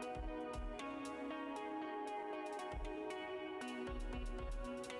Thank you.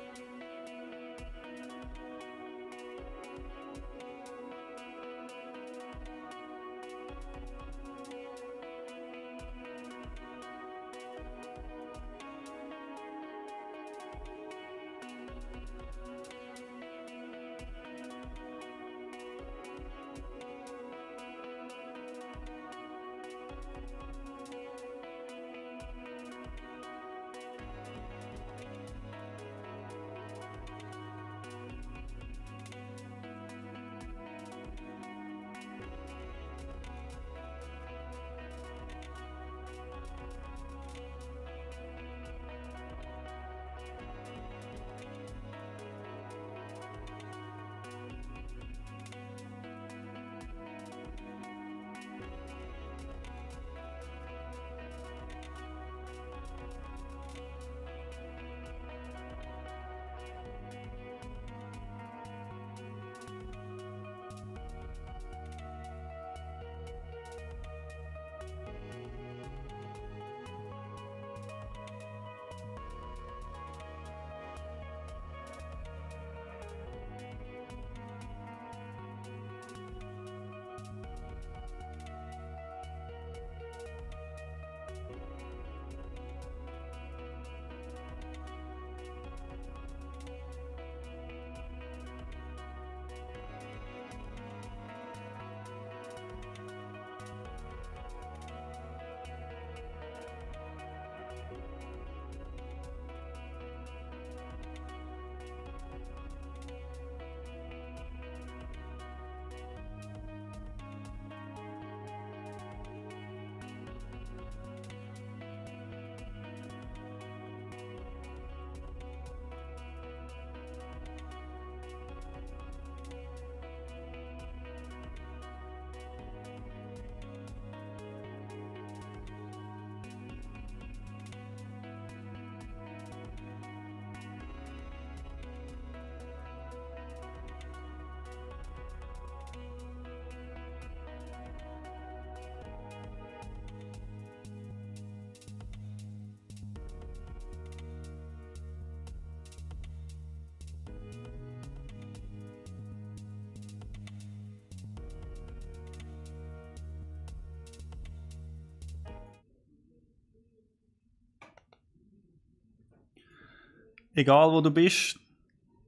egal wo du bist,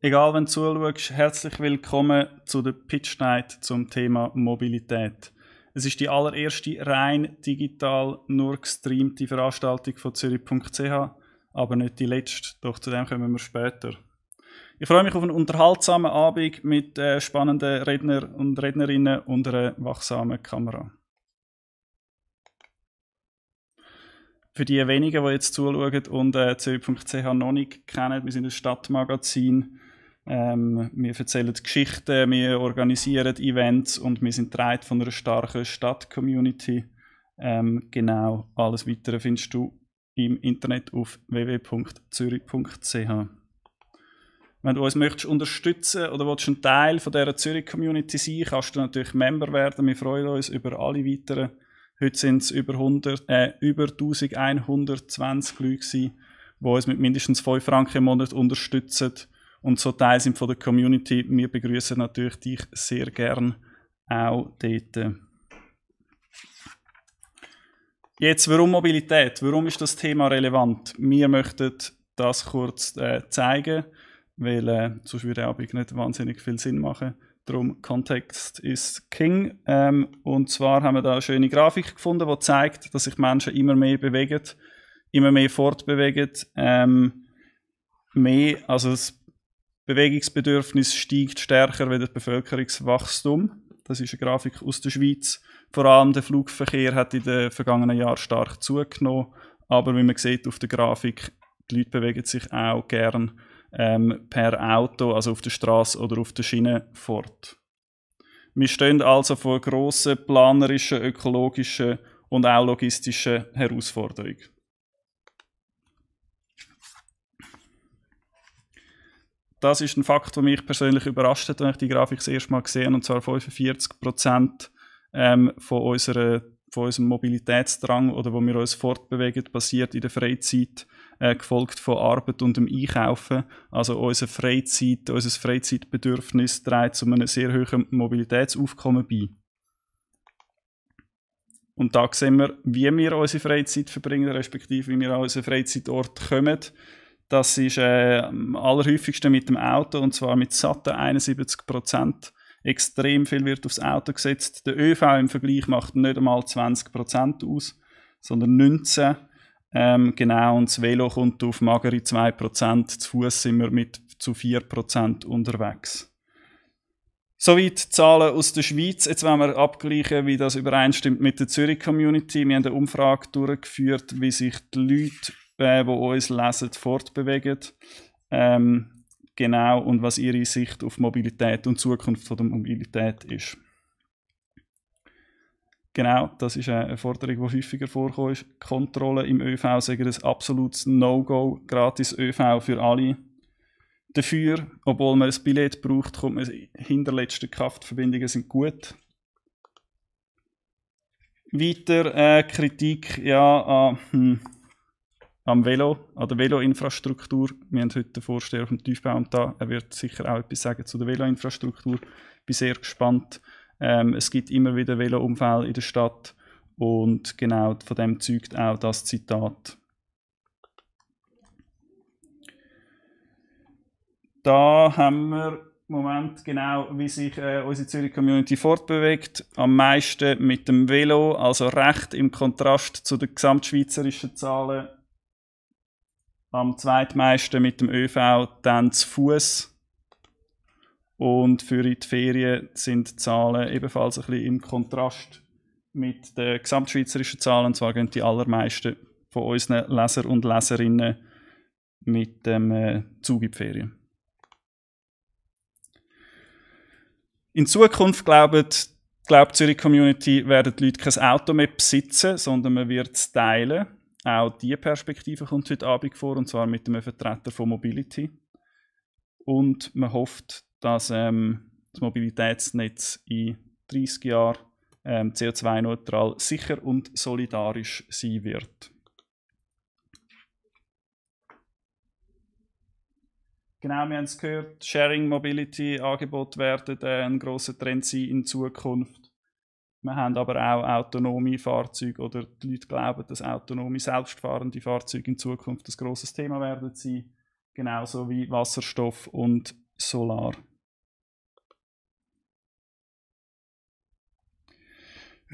egal wenn du zuschaust, herzlich willkommen zu der Pitch Night zum Thema Mobilität. Es ist die allererste rein digital nur gestreamte Veranstaltung von Zürich.ch, aber nicht die letzte, doch zu dem kommen wir später. Ich freue mich auf einen unterhaltsamen Abend mit äh, spannenden Redner und Rednerinnen und einer wachsamen Kamera. für die wenigen, die jetzt zuschauen und äh, zürich.ch noch nicht kennen, wir sind ein Stadtmagazin. Ähm, wir erzählen Geschichten, wir organisieren Events und wir sind Teil von einer starken Stadtcommunity. Ähm, genau, alles Weitere findest du im Internet auf www.zürich.ch. Wenn du uns möchtest unterstützen oder willst ein Teil von dieser Zürich-Community sein, kannst du natürlich Member werden. Wir freuen uns über alle weiteren Heute sind es über, 100, äh, über 1120 Leute, gewesen, die uns mit mindestens 5 Franken im Monat unterstützen und so Teil sind von der Community. Wir begrüßen natürlich dich sehr gern auch dort. Jetzt, warum Mobilität? Warum ist das Thema relevant? Wir möchten das kurz äh, zeigen, weil äh, sonst würde der Abend nicht wahnsinnig viel Sinn machen. Darum, Kontext ist King. Ähm, und zwar haben wir da eine schöne Grafik gefunden, die zeigt, dass sich Menschen immer mehr bewegen, immer mehr fortbewegen. Ähm, mehr, also das Bewegungsbedürfnis steigt stärker wie das Bevölkerungswachstum. Das ist eine Grafik aus der Schweiz. Vor allem der Flugverkehr hat in den vergangenen Jahren stark zugenommen. Aber wie man sieht auf der Grafik, die Leute bewegen sich auch gern ähm, per Auto, also auf der Straße oder auf der Schiene, fort. Wir stehen also vor grossen planerischen, ökologischen und auch logistischen Herausforderungen. Das ist ein Fakt, der mich persönlich überrascht hat, wenn ich die Grafik das erste Mal gesehen habe, und zwar 45 Prozent ähm, von, unserer, von unserem Mobilitätsdrang oder wo wir uns fortbewegen, passiert in der Freizeit äh, gefolgt von Arbeit und dem Einkaufen. Also unsere Freizeit, unser Freizeitbedürfnis trägt zu einem sehr hohen Mobilitätsaufkommen bei. Und da sehen wir, wie wir unsere Freizeit verbringen, respektive wie wir an unseren Freizeitort kommen. Das ist äh, am allerhäufigsten mit dem Auto, und zwar mit satten 71 Prozent extrem viel wird aufs Auto gesetzt. Der ÖV im Vergleich macht nicht einmal 20% aus, sondern 19%. Ähm, genau, und das Velo kommt auf magere 2%, zu Fuß sind wir mit zu 4% unterwegs. Soweit Zahlen aus der Schweiz. Jetzt wollen wir abgleichen, wie das übereinstimmt mit der Zürich Community. Wir haben eine Umfrage durchgeführt, wie sich die Leute, äh, die uns lesen, fortbewegen. Ähm, genau, und was ihre Sicht auf Mobilität und Zukunft von der Mobilität ist. Genau, das ist eine Forderung, die häufiger vorkommt. Kontrolle im ÖV sagen ein absolutes No-Go. Gratis ÖV für alle. Dafür, obwohl man ein Billett braucht, kommt man hinterletzte Kraftverbindungen sind gut. Weiter äh, Kritik ja, äh, hm, am Velo, an der Velo-Infrastruktur. Wir haben heute den Vorsteher vom Tiefbau und da. Er wird sicher auch etwas sagen zu der Velo-Infrastruktur. Ich Bin sehr gespannt. Ähm, es gibt immer wieder Velounfälle in der Stadt und genau von dem zeugt auch das Zitat. Da haben wir im Moment genau, wie sich äh, unsere Zürich Community fortbewegt. Am meisten mit dem Velo, also recht im Kontrast zu den gesamtschweizerischen Zahlen. Am zweitmeisten mit dem ÖV, dann zu Fuß und für die Ferien sind die Zahlen ebenfalls ein bisschen im Kontrast mit den gesamtschweizerischen Zahlen. Und zwar gehen die allermeisten von unseren Leser und Leserinnen mit dem äh, Zug in die Ferien. In Zukunft glauben glaubt Zürich Community, werden die Leute kein Auto mehr besitzen, sondern man wird es teilen. Auch diese Perspektive kommt heute Abend vor, und zwar mit einem Vertreter von Mobility. Und man hofft, dass ähm, das Mobilitätsnetz in 30 Jahren ähm, CO2-neutral, sicher und solidarisch sein wird. Genau, wir haben es gehört, Sharing Mobility Angebote werden äh, ein grosser Trend sein in Zukunft. Wir haben aber auch autonome Fahrzeuge oder die Leute glauben, dass autonome, selbstfahrende Fahrzeuge in Zukunft ein grosses Thema werden sein. Genauso wie Wasserstoff und Solar.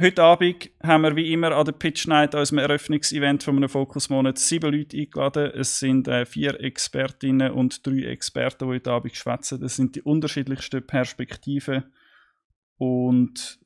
Heute Abend haben wir wie immer an der Pitch Night, unserem Eröffnungsevent von einem Fokusmonat, sieben Leute eingeladen. Es sind äh, vier Expertinnen und drei Experten, die heute Abend schwätzen. Das sind die unterschiedlichsten Perspektiven. Und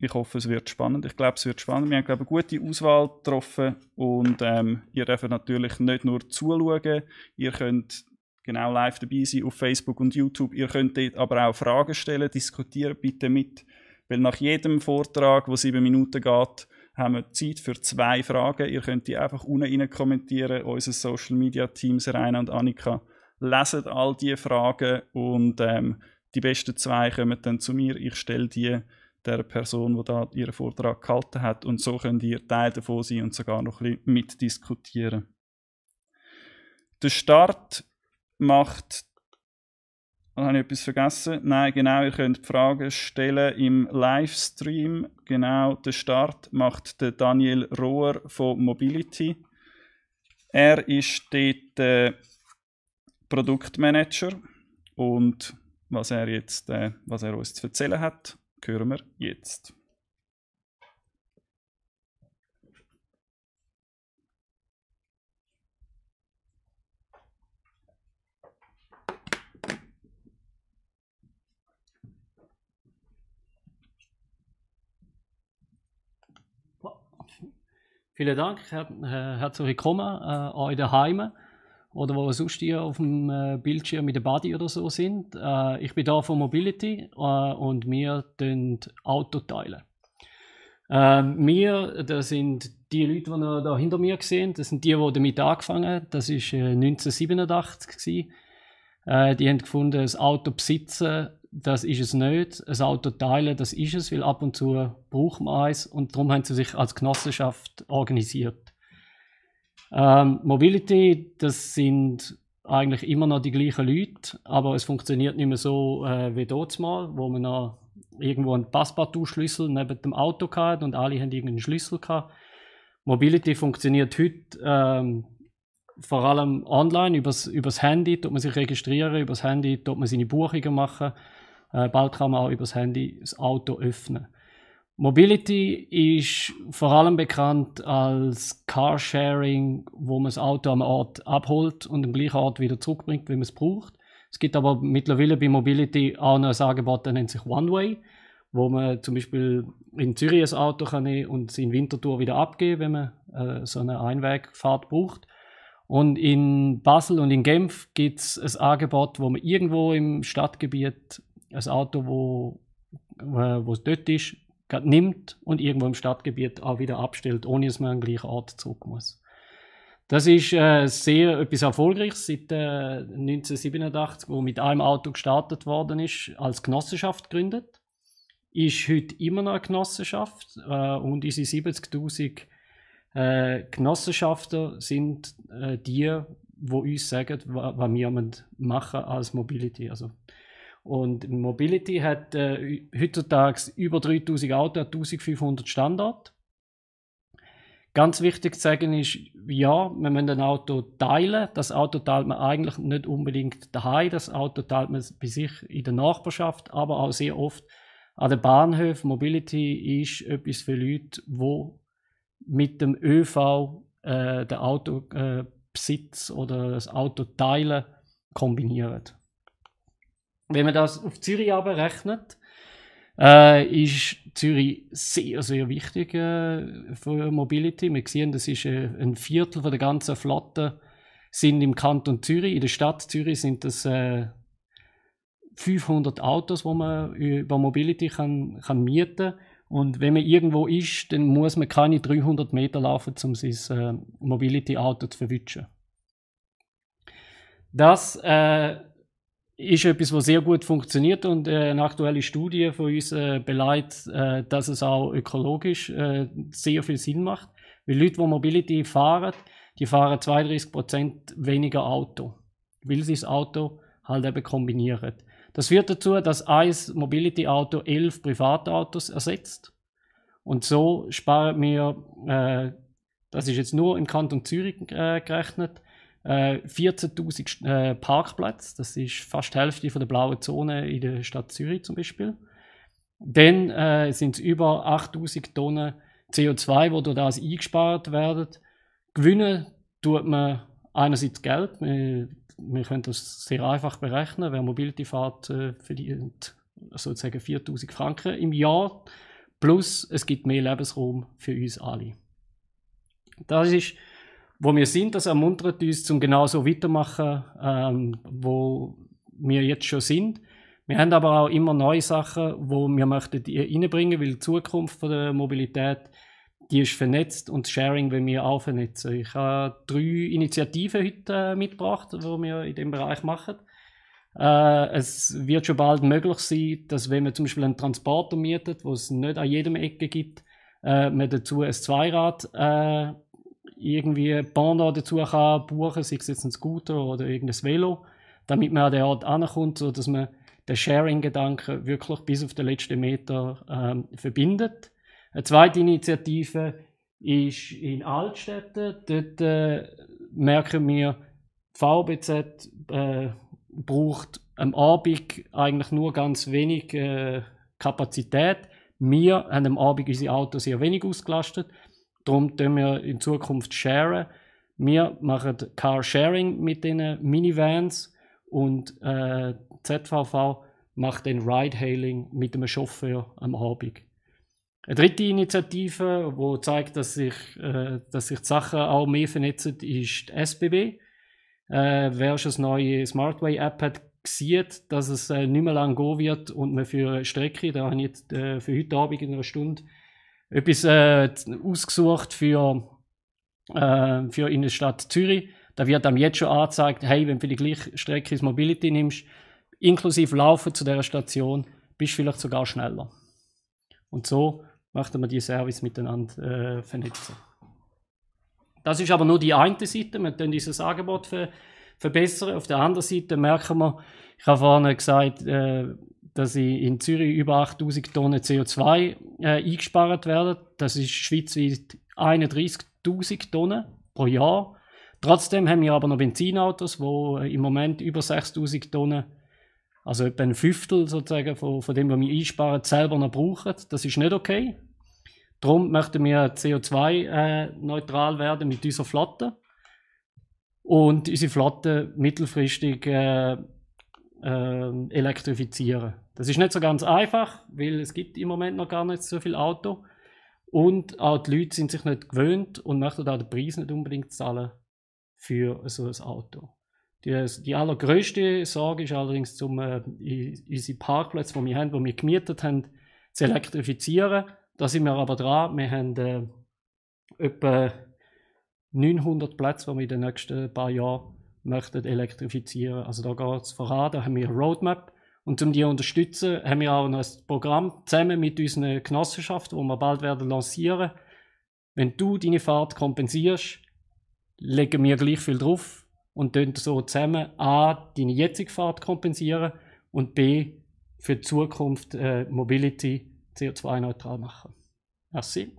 ich hoffe, es wird spannend. Ich glaube, es wird spannend. Wir haben, glaube ich, eine gute Auswahl getroffen. Und ähm, ihr dürft natürlich nicht nur zuschauen, ihr könnt genau live dabei sein auf Facebook und YouTube. Ihr könnt dort aber auch Fragen stellen, diskutieren bitte mit, weil nach jedem Vortrag, wo sieben Minuten geht, haben wir Zeit für zwei Fragen. Ihr könnt die einfach unten rein kommentieren. Unsere Social Media Teams, Rainer und Annika, lesen all diese Fragen und ähm, die besten zwei kommen dann zu mir. Ich stelle die der Person, die da ihren Vortrag gehalten hat. Und so könnt ihr Teil davon sein und sogar noch ein bisschen mitdiskutieren. Der Start macht. Ah, habe ich etwas vergessen? Nein, genau, ihr könnt Fragen stellen im Livestream. Genau, den Start macht der Daniel Rohr von Mobility. Er ist dort äh, Produktmanager und was er, jetzt, äh, was er uns zu erzählen hat, hören wir jetzt. Vielen Dank, her äh, herzlich willkommen äh, euch Heimen oder wo sonst ihr auf dem äh, Bildschirm mit der Body oder so sind. Äh, ich bin da von Mobility äh, und wir teilen Auto teilen. Ähm, wir, das sind die Leute, die ihr da hinter mir sehen, das sind die, die damit angefangen haben. Das war äh, 1987. Gewesen. Äh, die haben gefunden, das Auto besitzen das ist es nicht. Ein Auto teilen, das ist es, weil ab und zu braucht man eins und darum haben sie sich als Genossenschaft organisiert. Ähm, Mobility, das sind eigentlich immer noch die gleichen Leute, aber es funktioniert nicht mehr so äh, wie dort mal, wo man noch irgendwo einen passpartout schlüssel neben dem Auto hatte und alle haben irgendeinen Schlüssel gehabt. Mobility funktioniert heute ähm, vor allem online, übers, übers Handy, tut man sich registrieren, übers Handy tut man seine Buchungen machen. Äh, bald kann man auch über das Handy das Auto öffnen. Mobility ist vor allem bekannt als Carsharing, wo man das Auto am Ort abholt und am gleichen Ort wieder zurückbringt, wie man es braucht. Es gibt aber mittlerweile bei Mobility auch noch ein Angebot, das nennt sich One-Way, wo man zum Beispiel in Zürich ein Auto kann nehmen und es in Winterthur wieder abgeben, wenn man äh, so eine Einwegfahrt braucht. Und in Basel und in Genf gibt es ein Angebot, wo man irgendwo im Stadtgebiet ein Auto, wo, wo es dort ist, nimmt und irgendwo im Stadtgebiet auch wieder abstellt, ohne dass man an den gleichen Ort zurück muss. Das ist äh, sehr etwas Erfolgreiches seit äh, 1987, wo mit einem Auto gestartet worden ist, als Genossenschaft gegründet. Ist heute immer noch eine Genossenschaft äh, und diese 70.000 äh, Genossenschaften sind äh, die, wo uns sagen, was wir machen als Mobility, also und Mobility hat äh, heutzutage über 3000 Autos, 1500 Standorte. Ganz wichtig zu sagen ist, ja, wir müssen ein Auto teilen. Das Auto teilt man eigentlich nicht unbedingt daheim. Das Auto teilt man bei sich in der Nachbarschaft, aber auch sehr oft an den Bahnhöfen. Mobility ist etwas für Leute, die mit dem ÖV äh, den Autobesitz äh, oder das Auto teilen kombinieren. Wenn man das auf Zürich aber rechnet, äh, ist Zürich sehr, sehr wichtig äh, für Mobility. Wir sehen, das ist äh, ein Viertel von der ganzen Flotte sind im Kanton Zürich. In der Stadt Zürich sind das 500 äh, Autos, wo man über Mobility kann, kann mieten und wenn man irgendwo ist, dann muss man keine 300 Meter laufen, um sein äh, Mobility-Auto zu verwischen. Das äh, ist etwas, was sehr gut funktioniert und äh, eine aktuelle Studie von uns äh, beleidigt, äh, dass es auch ökologisch äh, sehr viel Sinn macht. Weil Leute, die Mobility fahren, die fahren 32% weniger Auto, weil sie das Auto halt eben kombinieren. Das führt dazu, dass ein Mobility-Auto elf Privatautos ersetzt. Und so sparen wir, äh, das ist jetzt nur im Kanton Zürich äh, gerechnet, 14.000 äh, äh, Parkplätze, das ist fast die Hälfte von der blauen Zone in der Stadt Zürich zum Beispiel. Dann äh, sind es über 8.000 Tonnen CO2, wo durch das eingespart werden. Gewinnen tut man einerseits Geld, wir, wir können das sehr einfach berechnen, wer Mobility fährt, äh, verdient sozusagen 4.000 Franken im Jahr. Plus, es gibt mehr Lebensraum für uns alle. Das ist wo wir sind, das ermuntert uns, um genauso weitermachen, ähm, wo wir jetzt schon sind. Wir haben aber auch immer neue Sachen, wo wir möchten reinbringen, weil die Zukunft der Mobilität die ist vernetzt und das Sharing wenn wir auch vernetzen. Ich habe drei Initiativen heute äh, mitgebracht, die wir in dem Bereich machen. Äh, es wird schon bald möglich sein, dass wenn man zum Beispiel einen Transporter mietet, wo es nicht an jedem Ecke gibt, äh, man dazu ein Zweirad äh, irgendwie Pendant dazu kann buchen, sei es jetzt ein Scooter oder irgendein Velo, damit man an den Ort ankommt, sodass man den Sharing-Gedanken wirklich bis auf den letzten Meter ähm, verbindet. Eine zweite Initiative ist in Altstädten. Dort äh, merken wir, VBZ äh, braucht am Abend eigentlich nur ganz wenig äh, Kapazität. Wir haben am Abend unsere Autos sehr wenig ausgelastet. Darum tun wir in Zukunft sharen. Wir machen Carsharing mit den Minivans und äh, ZVV macht den Ride-Hailing mit dem Chauffeur am Abend. Eine dritte Initiative, die zeigt, dass sich, äh, dass sich die Sachen auch mehr vernetzen, ist die SBB. Äh, wer schon das neue Smartway-App hat, sieht, dass es äh, nicht mehr lang gehen wird und man für eine Strecke, da habe ich jetzt, äh, für heute Abend in einer Stunde etwas äh, ausgesucht für, äh, für Innenstadt Zürich. Da wird einem jetzt schon angezeigt, hey, wenn du für die gleiche Strecke das Mobility nimmst, inklusive Laufen zu der Station, bist du vielleicht sogar schneller. Und so möchten wir die Service miteinander äh, vernetzen. Das ist aber nur die eine Seite. Wir können dieses Angebot ver verbessern. Auf der anderen Seite merken wir, ich habe vorhin gesagt, äh, dass in Zürich über 8000 Tonnen CO2 äh, eingespart werden. Das ist schweizweit 31.000 Tonnen pro Jahr. Trotzdem haben wir aber noch Benzinautos, wo äh, im Moment über 6000 Tonnen, also etwa ein Fünftel sozusagen von, von dem, was wir einsparen, selber noch brauchen. Das ist nicht okay. Darum möchten wir CO2-neutral äh, werden mit unserer Flotte und unsere Flotte mittelfristig äh, ähm, elektrifizieren. Das ist nicht so ganz einfach, weil es gibt im Moment noch gar nicht so viel Auto und auch die Leute sind sich nicht gewöhnt und möchten auch den Preis nicht unbedingt zahlen für so ein Auto. Die, die allergrößte Sorge ist allerdings, um äh, unsere Parkplätze, die wir haben, die wir gemietet haben, zu elektrifizieren. Da sind wir aber dran. Wir haben äh, etwa 900 Plätze, die wir in den nächsten paar Jahren möchten elektrifizieren. Also da geht es voran, da haben wir eine Roadmap. Und um die zu unterstützen, haben wir auch noch ein Programm zusammen mit unseren Genossenschaften, wo wir bald werden lancieren. Wenn du deine Fahrt kompensierst, legen wir gleich viel drauf und dann so zusammen A, deine jetzige Fahrt kompensieren und B, für die Zukunft äh, Mobility CO2-neutral machen. Merci.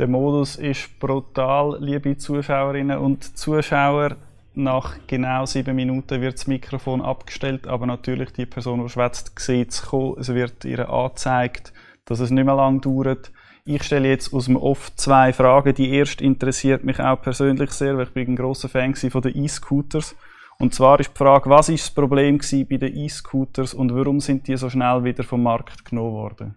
Der Modus ist brutal, liebe Zuschauerinnen und Zuschauer. Nach genau sieben Minuten wird das Mikrofon abgestellt, aber natürlich die Person, die schwätzt, sieht es kommen. Es wird ihr angezeigt, dass es nicht mehr lang dauert. Ich stelle jetzt aus dem Off zwei Fragen. Die erste interessiert mich auch persönlich sehr, weil ich bin ein grosser Fan von den E-Scooters. Und zwar ist die Frage, was war das Problem bei den E-Scooters und warum sind die so schnell wieder vom Markt genommen worden?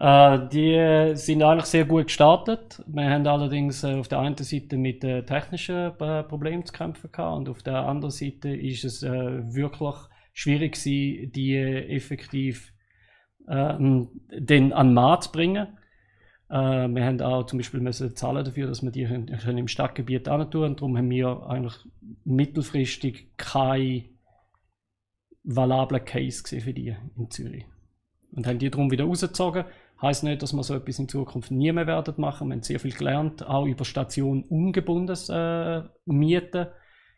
Äh, die sind eigentlich sehr gut gestartet. Wir haben allerdings äh, auf der einen Seite mit äh, technischen Problemen zu kämpfen gehabt und auf der anderen Seite ist es wirklich schwierig gewesen, die effektiv ähm, den an Markt zu bringen. wir haben auch zum Beispiel müssen zahlen dafür, dass wir die im Stadtgebiet auch tun können. Darum haben wir eigentlich mittelfristig keinen valablen Case für die in Zürich und haben die darum wieder rausgezogen. Heißt nicht, dass wir so etwas in Zukunft nie mehr werden machen. Wir haben sehr viel gelernt, auch über Stationen ungebundenes äh, Mieten.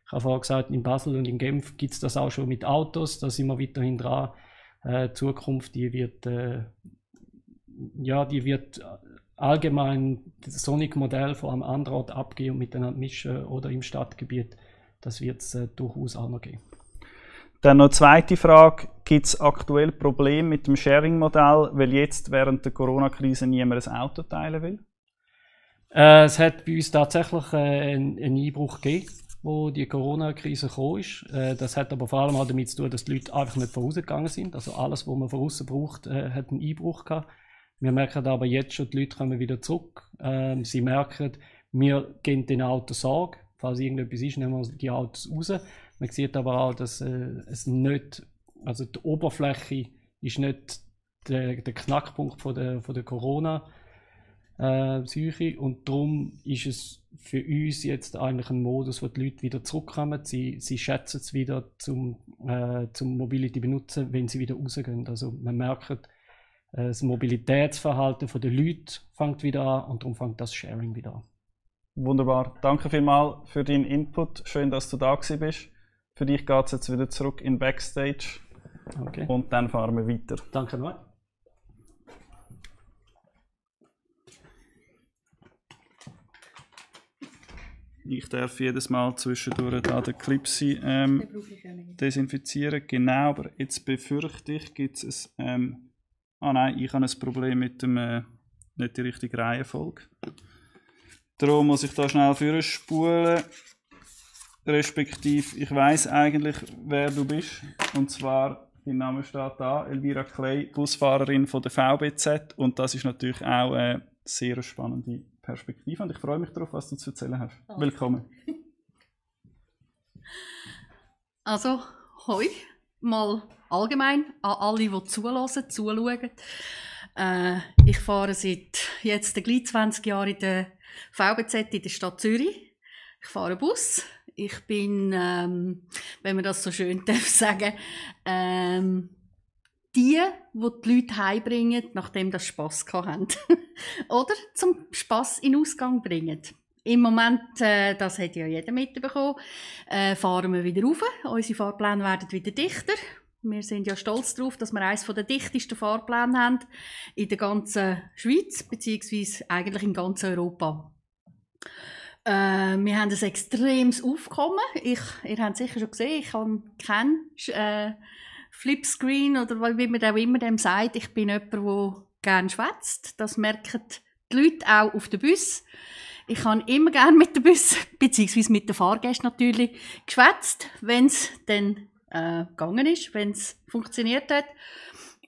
Ich habe vorher gesagt, in Basel und in Genf gibt es das auch schon mit Autos. Da sind wir weiterhin dran. Äh, Zukunft, die wird, äh, ja, die wird allgemein das Sonic-Modell von einem anderen Ort abgehen und miteinander mischen oder im Stadtgebiet. Das wird es äh, durchaus auch noch geben. Dann noch eine zweite Frage. Gibt es aktuell Probleme mit dem Sharing-Modell, weil jetzt während der Corona-Krise niemand ein Auto teilen will? Äh, es hat bei uns tatsächlich äh, einen, einen Einbruch gegeben, wo die Corona-Krise gekommen ist. Äh, das hat aber vor allem auch damit zu tun, dass die Leute einfach nicht von vorausgegangen sind. Also alles, was man von außen braucht, äh, hat einen Einbruch gehabt. Wir merken aber jetzt schon, die Leute kommen wieder zurück. Ähm, sie merken, wir geben den Autos Sorge. Falls irgendetwas ist, nehmen wir die Autos raus. Man sieht aber auch, dass äh, es nicht, also die Oberfläche ist nicht der, der Knackpunkt von der, von der Corona. Psyche äh, und darum ist es für uns jetzt eigentlich ein Modus, wo die Leute wieder zurückkommen. Sie, sie schätzen es wieder zum, äh, zum Mobility benutzen, wenn sie wieder rausgehen. Also man merkt, äh, das Mobilitätsverhalten der Leute fängt wieder an und darum fängt das Sharing wieder an. Wunderbar. Danke vielmals für deinen Input. Schön, dass du da bist. Für dich geht es jetzt wieder zurück in Backstage. Okay. Und dann fahren wir weiter. Danke nochmal. Ich darf jedes Mal zwischendurch da den Clip ähm, desinfizieren. Genau, aber jetzt befürchte ich, gibt es ein. Ähm, ah nein, ich habe ein Problem mit dem. Äh, nicht die richtige Reihenfolge. Darum muss ich da schnell führen spulen respektive ich weiß eigentlich, wer du bist. Und zwar, dein Name steht da, Elvira Clay, Busfahrerin von der VBZ. Und das ist natürlich auch eine sehr spannende Perspektive. Und ich freue mich darauf, was du zu erzählen hast. Also. Willkommen. Also, hoi, mal allgemein an alle, die zulassen, zuschauen. Äh, ich fahre seit jetzt gleich 20 Jahren in der VBZ in der Stadt Zürich. Ich fahre Bus. Ich bin, ähm, wenn man das so schön darf sagen, ähm, die, wo die, die Leute heimbringen, nachdem das Spaß haben. Oder zum Spaß in Ausgang bringen. Im Moment, äh, das hat ja jeder mitbekommen, äh, fahren wir wieder rauf. Unsere Fahrpläne werden wieder dichter. Wir sind ja stolz darauf, dass wir eines der dichtesten Fahrpläne haben in der ganzen Schweiz, beziehungsweise eigentlich in ganz Europa. Äh, wir haben ein extremes Aufkommen. Ich, ihr habt sicher schon gesehen, ich habe keinen äh, Flipscreen oder wie man auch immer dem sagt. Ich bin jemand, der gerne schwätzt. Das merken die Leute auch auf den Bus. Ich habe immer gerne mit den Bus, beziehungsweise mit den Fahrgästen natürlich, geschwätzt, wenn es dann äh, gegangen ist, wenn es funktioniert hat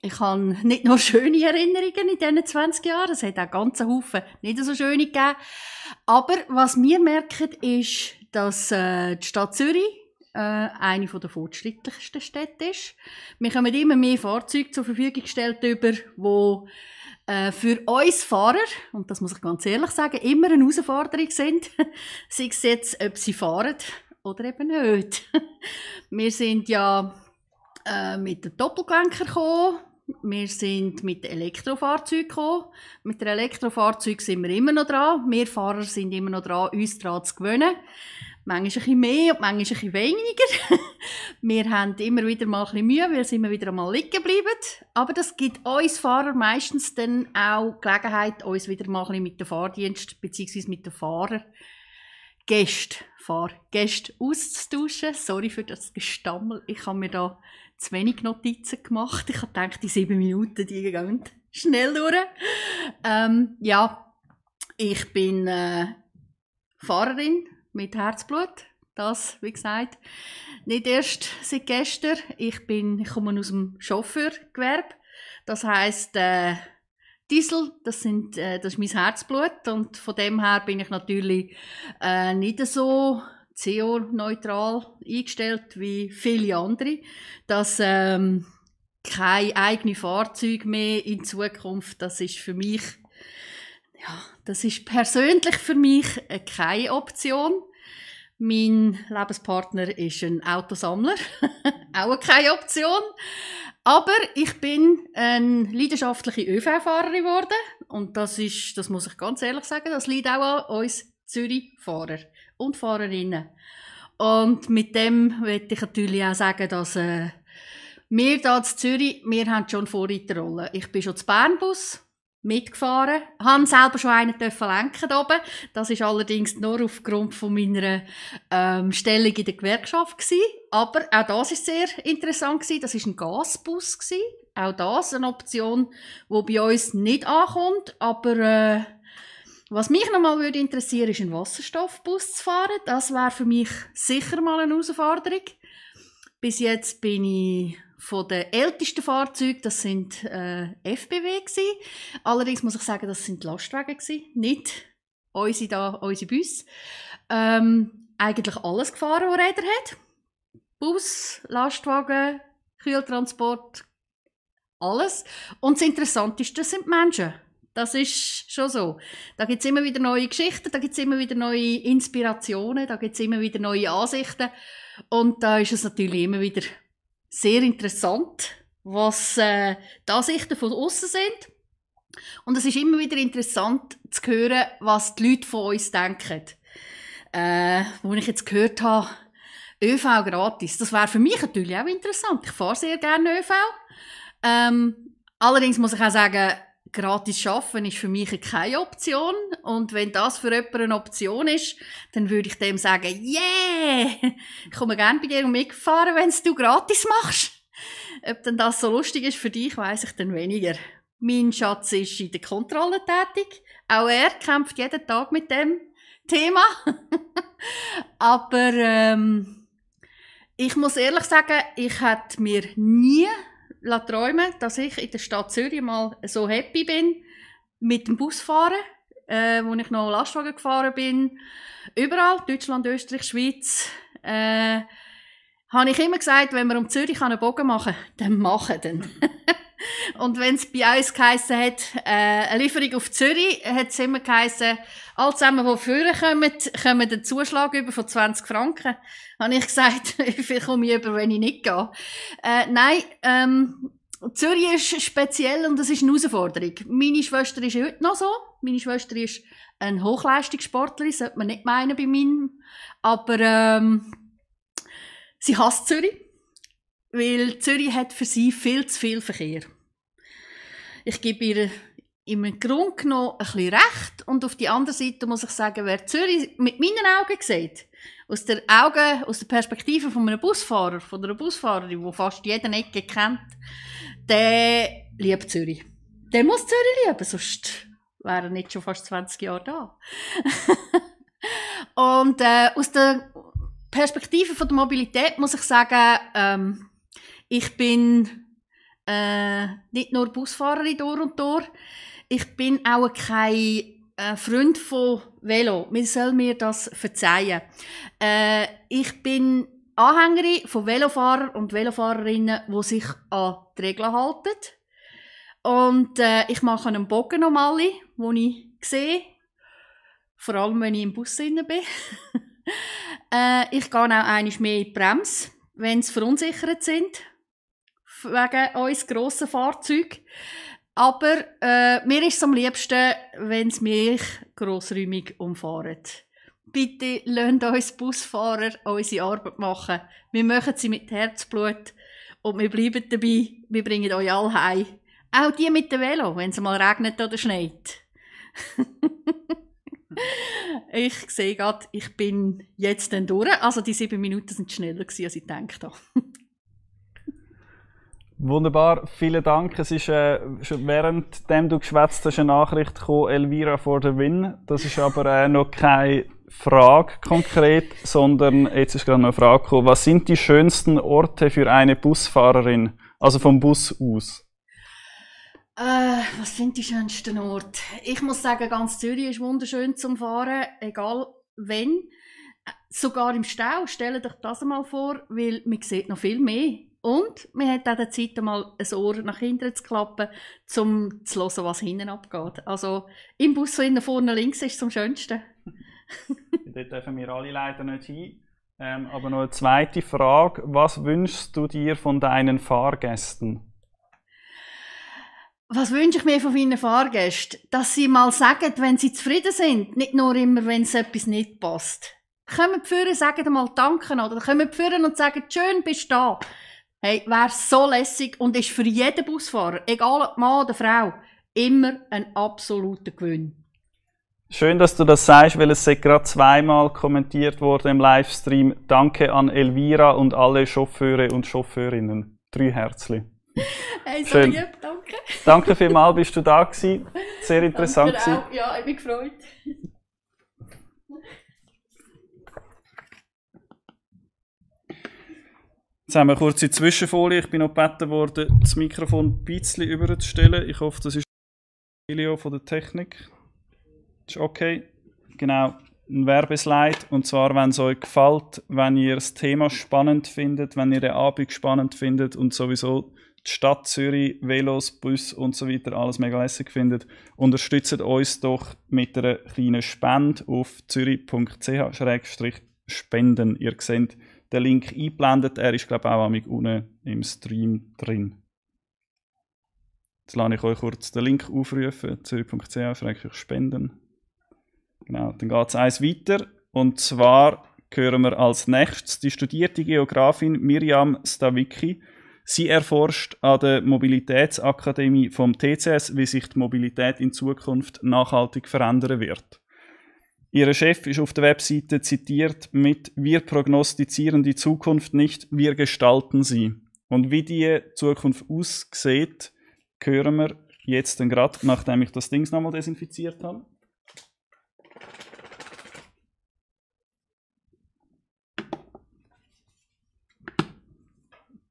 ich habe nicht nur schöne Erinnerungen in diesen 20 Jahren, es hat auch ganzen Haufen nicht so schöne gegeben. Aber was wir merken, ist, dass äh, die Stadt Zürich äh, eine der fortschrittlichsten Städte ist. Wir haben immer mehr Fahrzeuge zur Verfügung gestellt, die äh, für uns Fahrer, und das muss ich ganz ehrlich sagen, immer eine Herausforderung sind. Sei es jetzt, ob sie fahren oder eben nicht. Wir sind ja äh, mit den Doppelgelenker gekommen, wir sind mit Elektrofahrzeugen gekommen. Mit den Elektrofahrzeugen sind wir immer noch dran. Wir Fahrer sind immer noch dran, uns daran zu gewöhnen. Manchmal ein mehr und manchmal ein weniger. wir haben immer wieder mal ein Mühe, weil sind wir wieder einmal liegen bleiben. Aber das gibt uns Fahrer meistens dann auch Gelegenheit, uns wieder mal ein mit dem Fahrdienst bzw. mit den Fahrern Gäste, Fahrgäste auszutauschen. Sorry für das Gestammel. Ich habe mir da zu wenig Notizen gemacht. Ich dachte, die sieben Minuten, die gehen schnell durch. Ähm, ja, ich bin äh, Fahrerin mit Herzblut. Das, wie gesagt, nicht erst seit gestern. Ich, bin, ich komme aus dem Chauffeurgewerbe. Das heißt äh, Diesel, das, sind, äh, das ist mein Herzblut. Und von dem her bin ich natürlich äh, nicht so CO-neutral eingestellt wie viele andere, dass ähm, kein eigenes Fahrzeug mehr in Zukunft, das ist für mich, ja, das ist persönlich für mich äh, keine Option. Mein Lebenspartner ist ein Autosammler, auch keine Option. Aber ich bin eine leidenschaftliche ÖV-Fahrerin geworden und das ist, das muss ich ganz ehrlich sagen, das liegt auch an uns Zürich-Fahrer und Fahrerinnen. Und mit dem möchte ich natürlich auch sagen, dass äh, wir hier in Zürich, wir haben schon Vorreiterrolle. Ich bin schon zu Bernbus mitgefahren, habe selber schon einen dürfen lenken oben. Das ist allerdings nur aufgrund von meiner ähm, Stellung in der Gewerkschaft gewesen. Aber auch das ist sehr interessant gewesen. Das ist ein Gasbus gewesen. Auch das eine Option, die bei uns nicht ankommt, aber äh, was mich nochmal würde interessieren, ist einen Wasserstoffbus zu fahren. Das wäre für mich sicher mal eine Herausforderung. Bis jetzt bin ich von den ältesten Fahrzeugen, das sind äh, FBW gewesen. Allerdings muss ich sagen, das sind Lastwagen gewesen, nicht unsere, da, unsere Bus. Ähm, eigentlich alles gefahren, was Räder hat. Bus, Lastwagen, Kühltransport, alles. Und das Interessanteste sind die Menschen. Das ist schon so. Da gibt es immer wieder neue Geschichten, da gibt es immer wieder neue Inspirationen, da gibt es immer wieder neue Ansichten. Und da ist es natürlich immer wieder sehr interessant, was äh, die Ansichten von außen sind. Und es ist immer wieder interessant zu hören, was die Leute von uns denken. Äh, wo ich jetzt gehört habe, ÖV gratis. Das wäre für mich natürlich auch interessant. Ich fahre sehr gerne ÖV. Ähm, allerdings muss ich auch sagen, gratis arbeiten ist für mich keine Option. Und wenn das für jemanden eine Option ist, dann würde ich dem sagen, yeah, ich komme gerne bei dir und mitfahren, wenn es du gratis machst. Ob denn das so lustig ist für dich, weiß ich dann weniger. Mein Schatz ist in der Kontrolle tätig. Auch er kämpft jeden Tag mit dem Thema. Aber ähm, ich muss ehrlich sagen, ich hätte mir nie träumen, dass ich in der Stadt Zürich mal so happy bin mit dem Busfahren, äh, wo ich noch Lastwagen gefahren bin. Überall, Deutschland, Österreich, Schweiz. Äh, habe ich immer gesagt, wenn man um Zürich einen Bogen machen, kann, dann machen den. Und wenn es bei uns geheissen hat, äh, eine Lieferung auf Zürich, hat es immer geheissen, alle zusammen, die vorher kommen, kommen einen Zuschlag über von 20 Franken. Habe ich gesagt, wie viel komme ich über, wenn ich nicht gehe? Äh, nein, ähm, Zürich ist speziell und das ist eine Herausforderung. Meine Schwester ist heute noch so. Meine Schwester ist eine Hochleistungssportlerin, sollte man nicht meinen bei mir. Aber, ähm, Sie hasst Zürich, weil Zürich hat für sie viel zu viel Verkehr. Ich gebe ihr im Grunde genommen ein bisschen recht und auf die andere Seite muss ich sagen, wer Zürich mit meinen Augen sieht, aus der Augen, aus der Perspektive von einem Busfahrer, von einer Busfahrerin, die fast jeden Ecke kennt, der liebt Zürich. Der muss Zürich lieben, sonst wäre er nicht schon fast 20 Jahre da. und äh, aus der Perspektive von der Mobilität muss ich sagen, ähm, ich bin äh, nicht nur Busfahrerin durch und durch, ich bin auch kein äh, Freund von Velo. Man soll mir das verzeihen. Äh, ich bin Anhängerin von Velofahrer und Velofahrerinnen, die sich an die Regeln halten. Und äh, ich mache einen Bogen um alle, den ich sehe. Vor allem, wenn ich im Bus drin bin. äh, ich gehe auch einiges mehr in die Bremse, wenn sie verunsichert sind, wegen uns grossen Fahrzeug. Aber äh, mir ist es am liebsten, wenn sie mich grossräumig umfahren. Bitte lasst uns Busfahrer unsere Arbeit machen. Wir machen sie mit Herzblut und wir bleiben dabei. Wir bringen euch alle heim. Auch die mit dem Velo, wenn es mal regnet oder schneit. ich sehe gerade, ich bin jetzt dann durch. Also die sieben Minuten sind schneller gewesen, als ich gedacht habe. Wunderbar, vielen Dank. Es ist, äh, während du geschwätzt hast, eine Nachricht gekommen, Elvira for the win. Das ist aber äh, noch keine Frage konkret, sondern jetzt ist gerade noch eine Frage gekommen. Was sind die schönsten Orte für eine Busfahrerin? Also vom Bus aus. Äh, was sind die schönsten Orte? Ich muss sagen, ganz Zürich ist wunderschön zum Fahren, egal wenn. Äh, sogar im Stau, stell dir das einmal vor, weil man sieht noch viel mehr. Und man hat auch die Zeit, einmal ein Ohr nach hinten zu klappen, um zu hören, was hinten abgeht. Also im Bus hinten vorne links ist es am schönsten. Dort dürfen wir alle leider nicht hin. Ähm, aber noch eine zweite Frage. Was wünschst du dir von deinen Fahrgästen? Was wünsche ich mir von meinen Fahrgästen? Dass sie mal sagen, wenn sie zufrieden sind, nicht nur immer, wenn es etwas nicht passt. Kommen führen, sagen mal Danke oder kommen führen und sagen, schön bist du da. Hey, wäre so lässig und ist für jeden Busfahrer, egal ob Mann oder Frau, immer ein absoluter Gewinn. Schön, dass du das sagst, weil es gerade zweimal kommentiert wurde im Livestream. Danke an Elvira und alle Chauffeure und Chauffeurinnen. Drei Herzli. Hey, so Schön. Lieb, danke. Danke vielmals, bist du da gewesen. Sehr interessant. Danke auch. Ja, ich bin gefreut. Jetzt haben wir eine kurze Zwischenfolie. Ich bin noch gebeten worden, das Mikrofon ein bisschen überzustellen. Ich hoffe, das ist Video von der Technik. Das ist okay. Genau, ein Werbeslide. Und zwar, wenn es euch gefällt, wenn ihr das Thema spannend findet, wenn ihr den Abend spannend findet und sowieso Stadt Zürich, Velos, Bus und so weiter, alles mega lässig findet, unterstützt uns doch mit einer kleinen Spende auf zürich.ch-spenden. Ihr seht den Link eingeblendet, er ist glaube ich auch unten im Stream drin. Jetzt lasse ich euch kurz den Link aufrufen, zürich.ch-spenden. Genau, dann geht es eins weiter und zwar hören wir als nächstes die studierte Geografin Miriam Stawicki Sie erforscht an der Mobilitätsakademie vom TCS, wie sich die Mobilität in Zukunft nachhaltig verändern wird. Ihr Chef ist auf der Webseite zitiert mit Wir prognostizieren die Zukunft nicht, wir gestalten sie. Und wie die Zukunft aussieht, hören wir jetzt dann gerade, nachdem ich das Ding nochmal desinfiziert habe.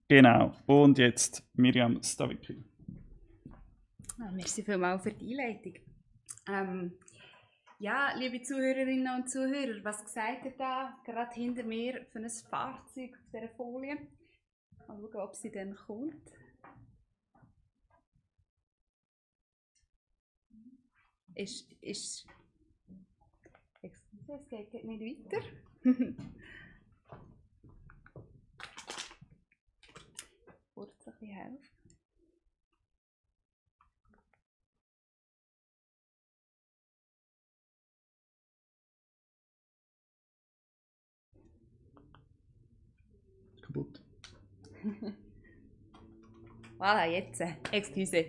Genau. Und jetzt Miriam Stavicki. Ah, merci vielmals für die Einleitung. Ähm, ja, liebe Zuhörerinnen und Zuhörer, was sagt ihr da gerade hinter mir für ein Fahrzeug auf dieser Folie? Mal schauen, ob sie dann kommt. Ist, ist, es geht nicht weiter. we have. Kaputt. voilà, jetzt. Excuse.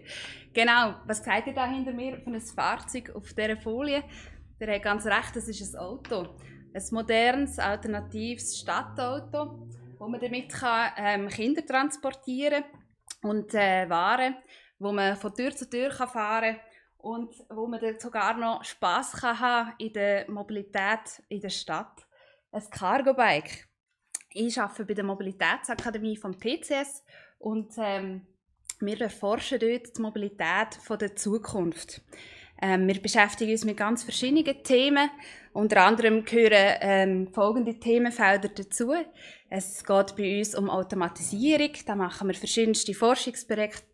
Genau, was seht ihr da hinter mir von einem Fahrzeug auf dieser Folie? Der hat ganz recht, das ist ein Auto. Ein modernes, alternatives Stadtauto, wo man damit kann, ähm, Kinder transportieren kann und äh, Waren, wo man von Tür zu Tür kann fahren kann und wo man dann sogar noch Spass kann haben in der Mobilität in der Stadt. Ein Cargo-Bike. Ich arbeite bei der Mobilitätsakademie vom TCS und ähm, wir erforschen dort die Mobilität von der Zukunft. Ähm, wir beschäftigen uns mit ganz verschiedenen Themen. Unter anderem gehören ähm, folgende Themenfelder dazu. Es geht bei uns um Automatisierung. Da machen wir verschiedenste Forschungsprojekte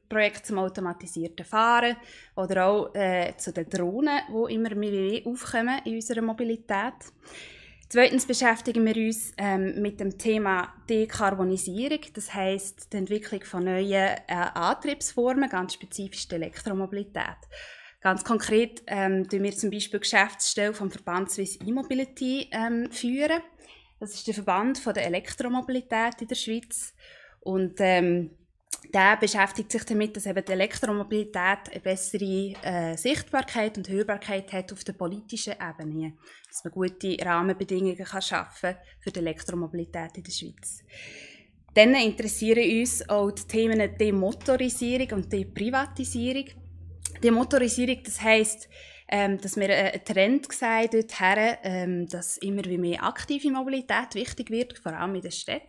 zum automatisierten Fahren oder auch äh, zu den Drohnen, die immer mehr aufkommen in unserer Mobilität. Zweitens beschäftigen wir uns ähm, mit dem Thema Dekarbonisierung, das heißt die Entwicklung von neuen äh, Antriebsformen, ganz spezifisch die Elektromobilität. Ganz konkret ähm, führen wir zum Beispiel Geschäftsstelle vom Verband Swiss E-Mobility. Ähm, führen. Das ist der Verband von der Elektromobilität in der Schweiz. Und ähm, der beschäftigt sich damit, dass eben die Elektromobilität eine bessere äh, Sichtbarkeit und Hörbarkeit hat auf der politischen Ebene. Dass man gute Rahmenbedingungen kann schaffen für die Elektromobilität in der Schweiz. Dann interessieren uns auch die Themen Demotorisierung und Deprivatisierung. Die Motorisierung, das heisst, ähm, dass wir äh, einen Trend sehen dorthin, ähm, dass immer wie mehr aktive Mobilität wichtig wird, vor allem in den Städten.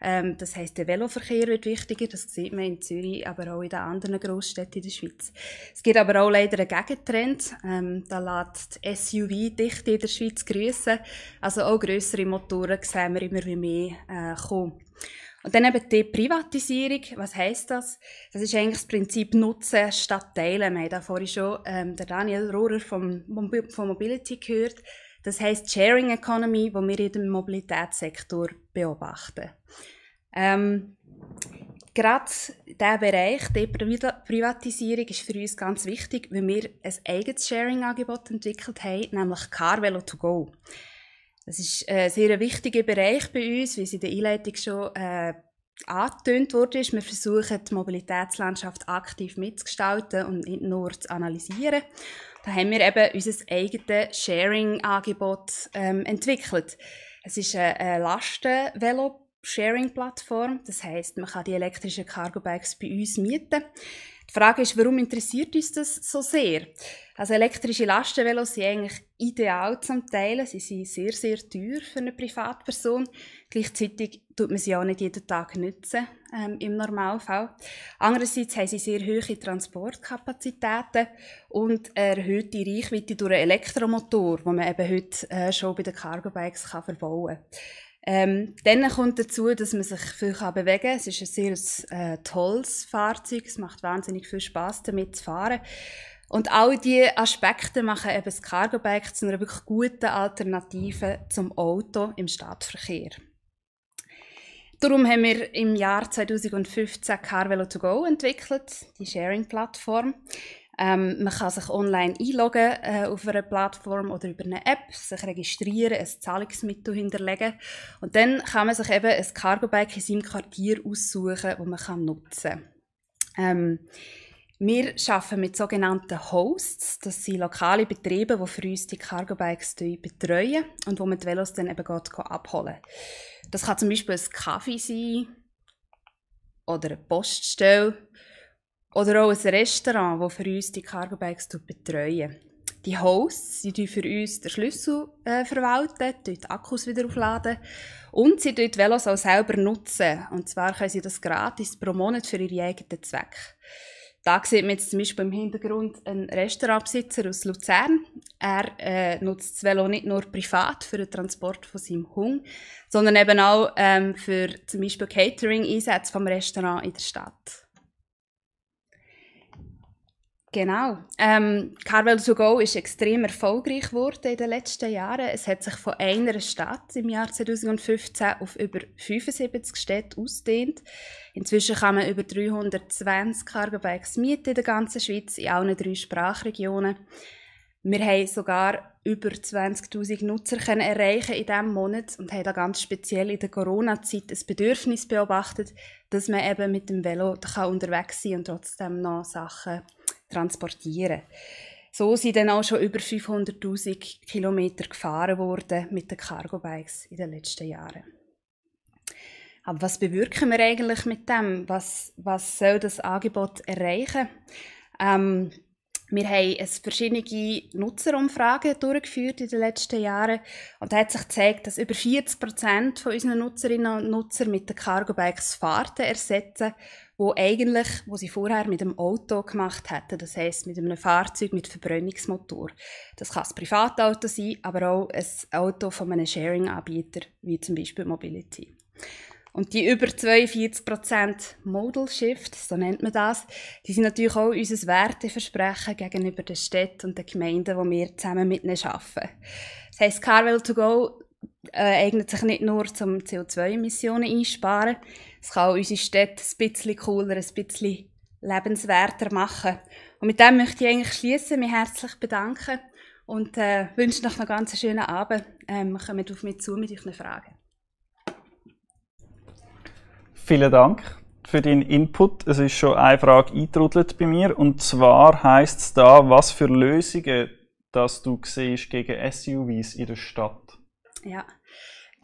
Ähm, das heisst, der Veloverkehr wird wichtiger, das sieht man in Zürich, aber auch in den anderen Großstädten in der Schweiz. Es gibt aber auch leider einen Gegentrend, ähm, da lässt die SUV-Dichte in der Schweiz grüssen, also auch größere Motoren sehen wir immer wie mehr äh, kommen. Und dann eben die Privatisierung, was heißt das? Das ist eigentlich das Prinzip Nutzen statt Teilen. Wir haben da vorhin schon ähm, der Daniel Rohrer vom, vom Mobility gehört. Das heißt Sharing Economy, wo wir in dem Mobilitätssektor beobachten. Ähm, gerade dieser Bereich, die Privatisierung, ist für uns ganz wichtig, weil wir ein eigenes Sharing-Angebot entwickelt haben, nämlich Carvelo 2 go. Das ist äh, ein sehr wichtiger Bereich bei uns, wie es in der Einleitung schon äh, angetönt wurde. Wir versuchen, die Mobilitätslandschaft aktiv mitzugestalten und nicht nur zu analysieren. Da haben wir eben unser eigenes Sharing-Angebot ähm, entwickelt. Es ist eine, eine Lasten-Velo-Sharing-Plattform. Das heißt, man kann die elektrischen Cargo-Bikes bei uns mieten. Die Frage ist, warum interessiert uns das so sehr? Also elektrische Lastenvelos sind eigentlich ideal zum Teilen. Sie sind sehr, sehr teuer für eine Privatperson. Gleichzeitig tut man sie auch nicht jeden Tag nutzen, ähm, im Normalfall. Andererseits haben sie sehr hohe Transportkapazitäten und eine erhöhte Reichweite durch einen Elektromotor, den man eben heute äh, schon bei den Cargo Bikes kann verbauen kann. Ähm, dann kommt dazu, dass man sich viel kann bewegen kann. Es ist ein sehr äh, tolles Fahrzeug. Es macht wahnsinnig viel Spaß, damit zu fahren. Und all diese Aspekte machen eben das Cargo Bike zu einer wirklich guten Alternative zum Auto im Stadtverkehr. Darum haben wir im Jahr 2015 Carvelo 2 go entwickelt, die Sharing-Plattform. Ähm, man kann sich online einloggen äh, auf einer Plattform oder über eine App, sich registrieren, ein Zahlungsmittel hinterlegen und dann kann man sich eben ein Cargo-Bike in seinem Quartier aussuchen, das man kann nutzen kann. Ähm, wir arbeiten mit sogenannten Hosts. Das sind lokale Betriebe, die für uns die Cargo-Bikes betreuen und wo man die Velos dann eben geht, abholen Das kann zum Beispiel ein Kaffee sein oder eine Poststelle oder auch ein Restaurant, das für uns die Cargo Bags betreuen. Die Hosts die für uns den Schlüssel äh, verwalten, die Akkus wieder aufladen und sie die Velos auch selber nutzen. Und zwar können sie das gratis pro Monat für ihre eigenen Zweck. Da sieht man jetzt zum Beispiel im Hintergrund einen Restaurantbesitzer aus Luzern. Er äh, nutzt das Velo nicht nur privat für den Transport von seinem Hund, sondern eben auch ähm, für zum Beispiel Catering-Einsätze vom Restaurant in der Stadt. Genau. Ähm, Carvel to go ist extrem erfolgreich geworden in den letzten Jahren. Es hat sich von einer Stadt im Jahr 2015 auf über 75 Städte ausgedehnt. Inzwischen kann man über 320 Cargo Bikes mieten in der ganzen Schweiz, in allen drei Sprachregionen. Wir haben sogar über 20.000 Nutzer können erreichen in diesem Monat und haben da ganz speziell in der Corona-Zeit ein Bedürfnis beobachtet, dass man eben mit dem Velo unterwegs sein kann und trotzdem noch Sachen transportieren. So sind dann auch schon über 500.000 Kilometer gefahren worden mit den Cargo Bikes in den letzten Jahren. Aber was bewirken wir eigentlich mit dem? Was, was soll das Angebot erreichen? Ähm, wir haben verschiedene Nutzerumfragen durchgeführt in den letzten Jahren und da hat sich gezeigt, dass über 40 Prozent von Nutzerinnen und Nutzer mit den Cargo Bikes Fahrten ersetzen wo eigentlich, wo sie vorher mit dem Auto gemacht hätten, das heißt mit einem Fahrzeug mit Verbrennungsmotor. Das kann ein Privatauto sein, aber auch ein Auto von einem Sharing-Anbieter, wie zum Beispiel Mobility. Und die über 42% Modal Shift, so nennt man das, die sind natürlich auch unser Werteversprechen gegenüber den Städten und den Gemeinden, wo wir zusammen mit ihnen arbeiten. Das heisst, Carwell 2 go äh, eignet sich nicht nur zum CO2-Emissionen einsparen, es kann unsere Städte ein bisschen cooler, ein bisschen lebenswerter machen. Und mit dem möchte ich eigentlich schließen, mich herzlich bedanken und äh, wünsche euch noch ganz schönen Abend. Ähm, kommt auf mich zu mit euren Fragen. Vielen Dank für deinen Input. Es ist schon eine Frage eintrudelt bei mir und zwar heisst es da, was für Lösungen, dass du siehst gegen SUVs in der Stadt? Ja.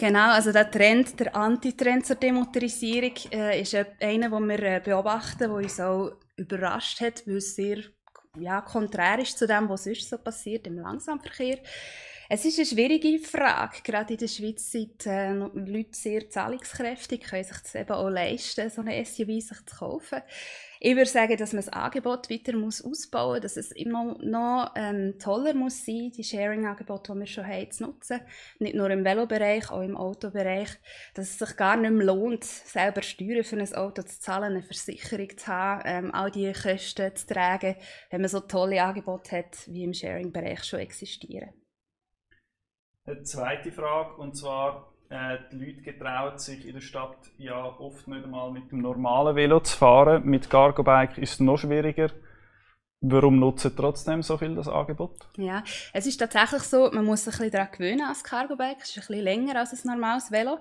Genau, also der Trend, der Antitrend zur Demotorisierung äh, ist einer, den wir äh, beobachten, der uns auch überrascht hat, weil es sehr ja, konträr ist zu dem, was sonst so passiert im Langsamverkehr. Es ist eine schwierige Frage. Gerade in der Schweiz sind äh, Leute sehr zahlungskräftig, können sich das eben auch leisten, so eine SUV sich zu kaufen. Ich würde sagen, dass man das Angebot weiter muss ausbauen muss, dass es immer noch ähm, toller muss sein die Sharing-Angebote, die wir schon haben, zu nutzen. Nicht nur im Velobereich, auch im Autobereich. Dass es sich gar nicht mehr lohnt, selber Steuern für ein Auto zu zahlen, eine Versicherung zu haben, ähm, all diese Kosten zu tragen, wenn man so tolle Angebote hat, wie im Sharing-Bereich schon existieren. Eine zweite Frage, und zwar, äh, die Leute getrauen sich in der Stadt ja oft nicht einmal mit dem normalen Velo zu fahren. Mit Cargo-Bike ist es noch schwieriger. Warum nutzen trotzdem so viel das Angebot? Ja, es ist tatsächlich so, man muss sich ein bisschen daran gewöhnen als Cargo-Bike. Es ist ein bisschen länger als ein normales Velo.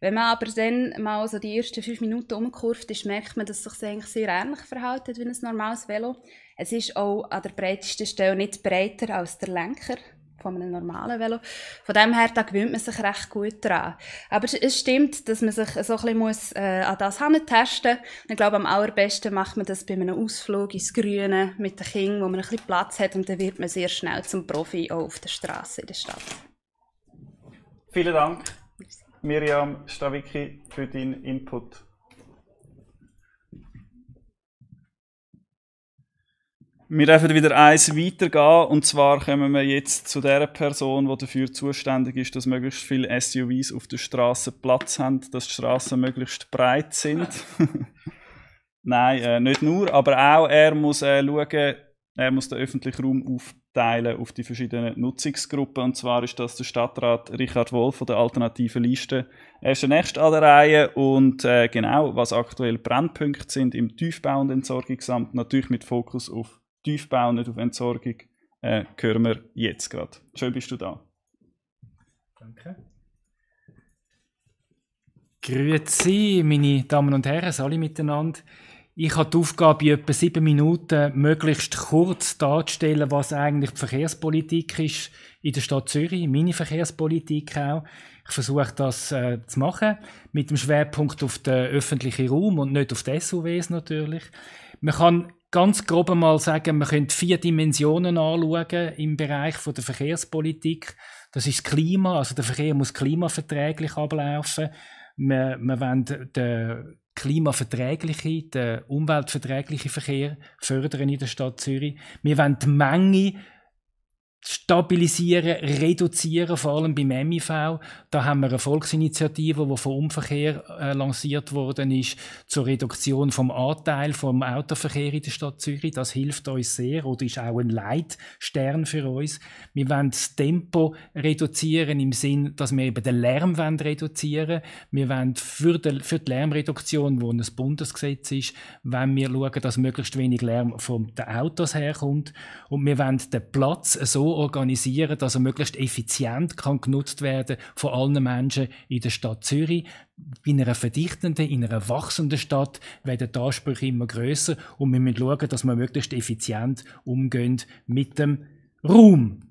Wenn man aber dann mal so die ersten fünf Minuten umkurft, ist, merkt man, dass es sich eigentlich sehr ähnlich verhält wie ein normales Velo. Es ist auch an der breitesten Stelle nicht breiter als der Lenker von einem normalen Velo. Von dem her, da gewöhnt man sich recht gut dran. Aber es stimmt, dass man sich so ein bisschen muss, äh, an das testen muss. Ich glaube, am allerbesten macht man das bei einem Ausflug ins Grüne mit den Kindern, wo man ein bisschen Platz hat und dann wird man sehr schnell zum Profi auch auf der Straße in der Stadt. Vielen Dank, Miriam Stawicki, für deinen Input. Wir dürfen wieder eins weitergehen und zwar kommen wir jetzt zu der Person, die dafür zuständig ist, dass möglichst viele SUVs auf der Straße Platz haben, dass die Straßen möglichst breit sind. Nein, äh, nicht nur, aber auch er muss äh, schauen, er muss den öffentlichen Raum aufteilen auf die verschiedenen Nutzungsgruppen. Und zwar ist das der Stadtrat Richard Wolf von der Alternativen Liste. Er ist der Nächste an der Reihe und äh, genau, was aktuell Brennpunkte sind im Tiefbau- und Entsorgungsamt, natürlich mit Fokus auf Tiefbau, nicht auf Entsorgung, äh, hören wir jetzt gerade. Schön bist du da. Danke. Grüezi, meine Damen und Herren, alle miteinander. Ich habe die Aufgabe, in etwa sieben Minuten möglichst kurz darzustellen, was eigentlich die Verkehrspolitik ist in der Stadt Zürich, meine Verkehrspolitik auch. Ich versuche das äh, zu machen, mit dem Schwerpunkt auf den öffentlichen Raum und nicht auf die SUWs natürlich. Man kann ganz grob mal sagen, man könnte vier Dimensionen anschauen im Bereich von der Verkehrspolitik. Das ist das Klima, also der Verkehr muss klimaverträglich ablaufen. Wir, man will den klimaverträglichen, den umweltverträglichen Verkehr fördern in der Stadt Zürich. Wir wollen die Menge stabilisieren, reduzieren, vor allem beim MIV. Da haben wir eine Volksinitiative, die vom Umverkehr äh, lanciert worden ist, zur Reduktion vom Anteil vom Autoverkehr in der Stadt Zürich. Das hilft uns sehr oder ist auch ein Leitstern für uns. Wir wollen das Tempo reduzieren im Sinn, dass wir eben den Lärm wollen reduzieren Wir wollen für die, für die Lärmreduktion, wo ein Bundesgesetz ist, wenn wir schauen, dass möglichst wenig Lärm von den Autos herkommt. Und wir wollen den Platz so organisieren, dass er möglichst effizient kann genutzt werden von allen Menschen in der Stadt Zürich. In einer verdichtenden, in einer wachsenden Stadt werden die Ansprüche immer grösser und wir müssen schauen, dass wir möglichst effizient umgehen mit dem Raum.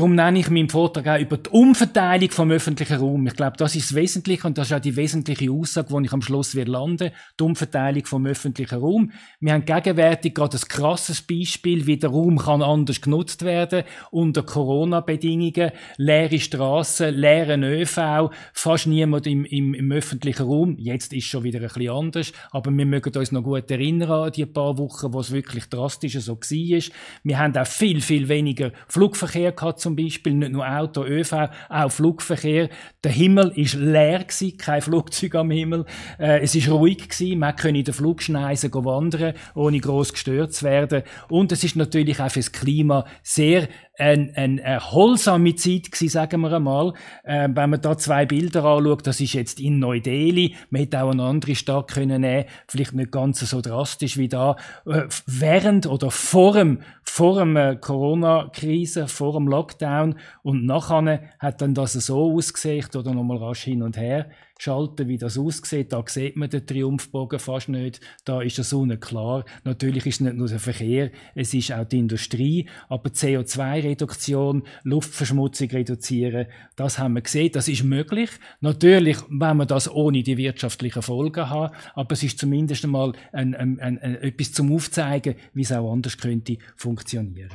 Darum nenne ich meinen Vortrag auch über die Umverteilung vom öffentlichen Raum. Ich glaube, das ist das Wesentliche und das ist auch die wesentliche Aussage, wo ich am Schluss wieder lande. Die Umverteilung vom öffentlichen Raum. Wir haben gegenwärtig gerade ein krasses Beispiel, wie der Raum kann anders genutzt werden unter Corona-Bedingungen. Leere Straßen, leeren ÖV, fast niemand im, im, im öffentlichen Raum. Jetzt ist schon wieder ein bisschen anders, aber wir mögen uns noch gut erinnern an die paar Wochen, wo es wirklich drastisch so war. Wir haben auch viel, viel weniger Flugverkehr gehabt zum Beispiel, nicht nur Auto, ÖV, auch Flugverkehr. Der Himmel ist leer gewesen, kein Flugzeug am Himmel. Äh, es ist ruhig gewesen, man konnte in der Flugschneise wandern, ohne groß gestört zu werden. Und es ist natürlich auch fürs Klima sehr ein, ein, eine holsame Zeit gewesen, sagen wir einmal. Äh, wenn man da zwei Bilder anschaut, das ist jetzt in Neu-Delhi. Man hätte auch eine andere Stadt können nehmen, vielleicht nicht ganz so drastisch wie da. Äh, während oder vor dem vor dem äh, Corona-Krise, vor dem Lockdown und nachher hat dann das so ausgesehen, oder nochmal rasch hin und her schalten, wie das aussieht. Da sieht man den Triumphbogen fast nicht. Da ist das klar. Natürlich ist es nicht nur der Verkehr, es ist auch die Industrie. Aber CO2-Reduktion, Luftverschmutzung reduzieren, das haben wir gesehen. Das ist möglich. Natürlich, wenn man das ohne die wirtschaftlichen Folgen hat. Aber es ist zumindest einmal ein, ein, ein, etwas zum Aufzeigen, wie es auch anders könnte funktionieren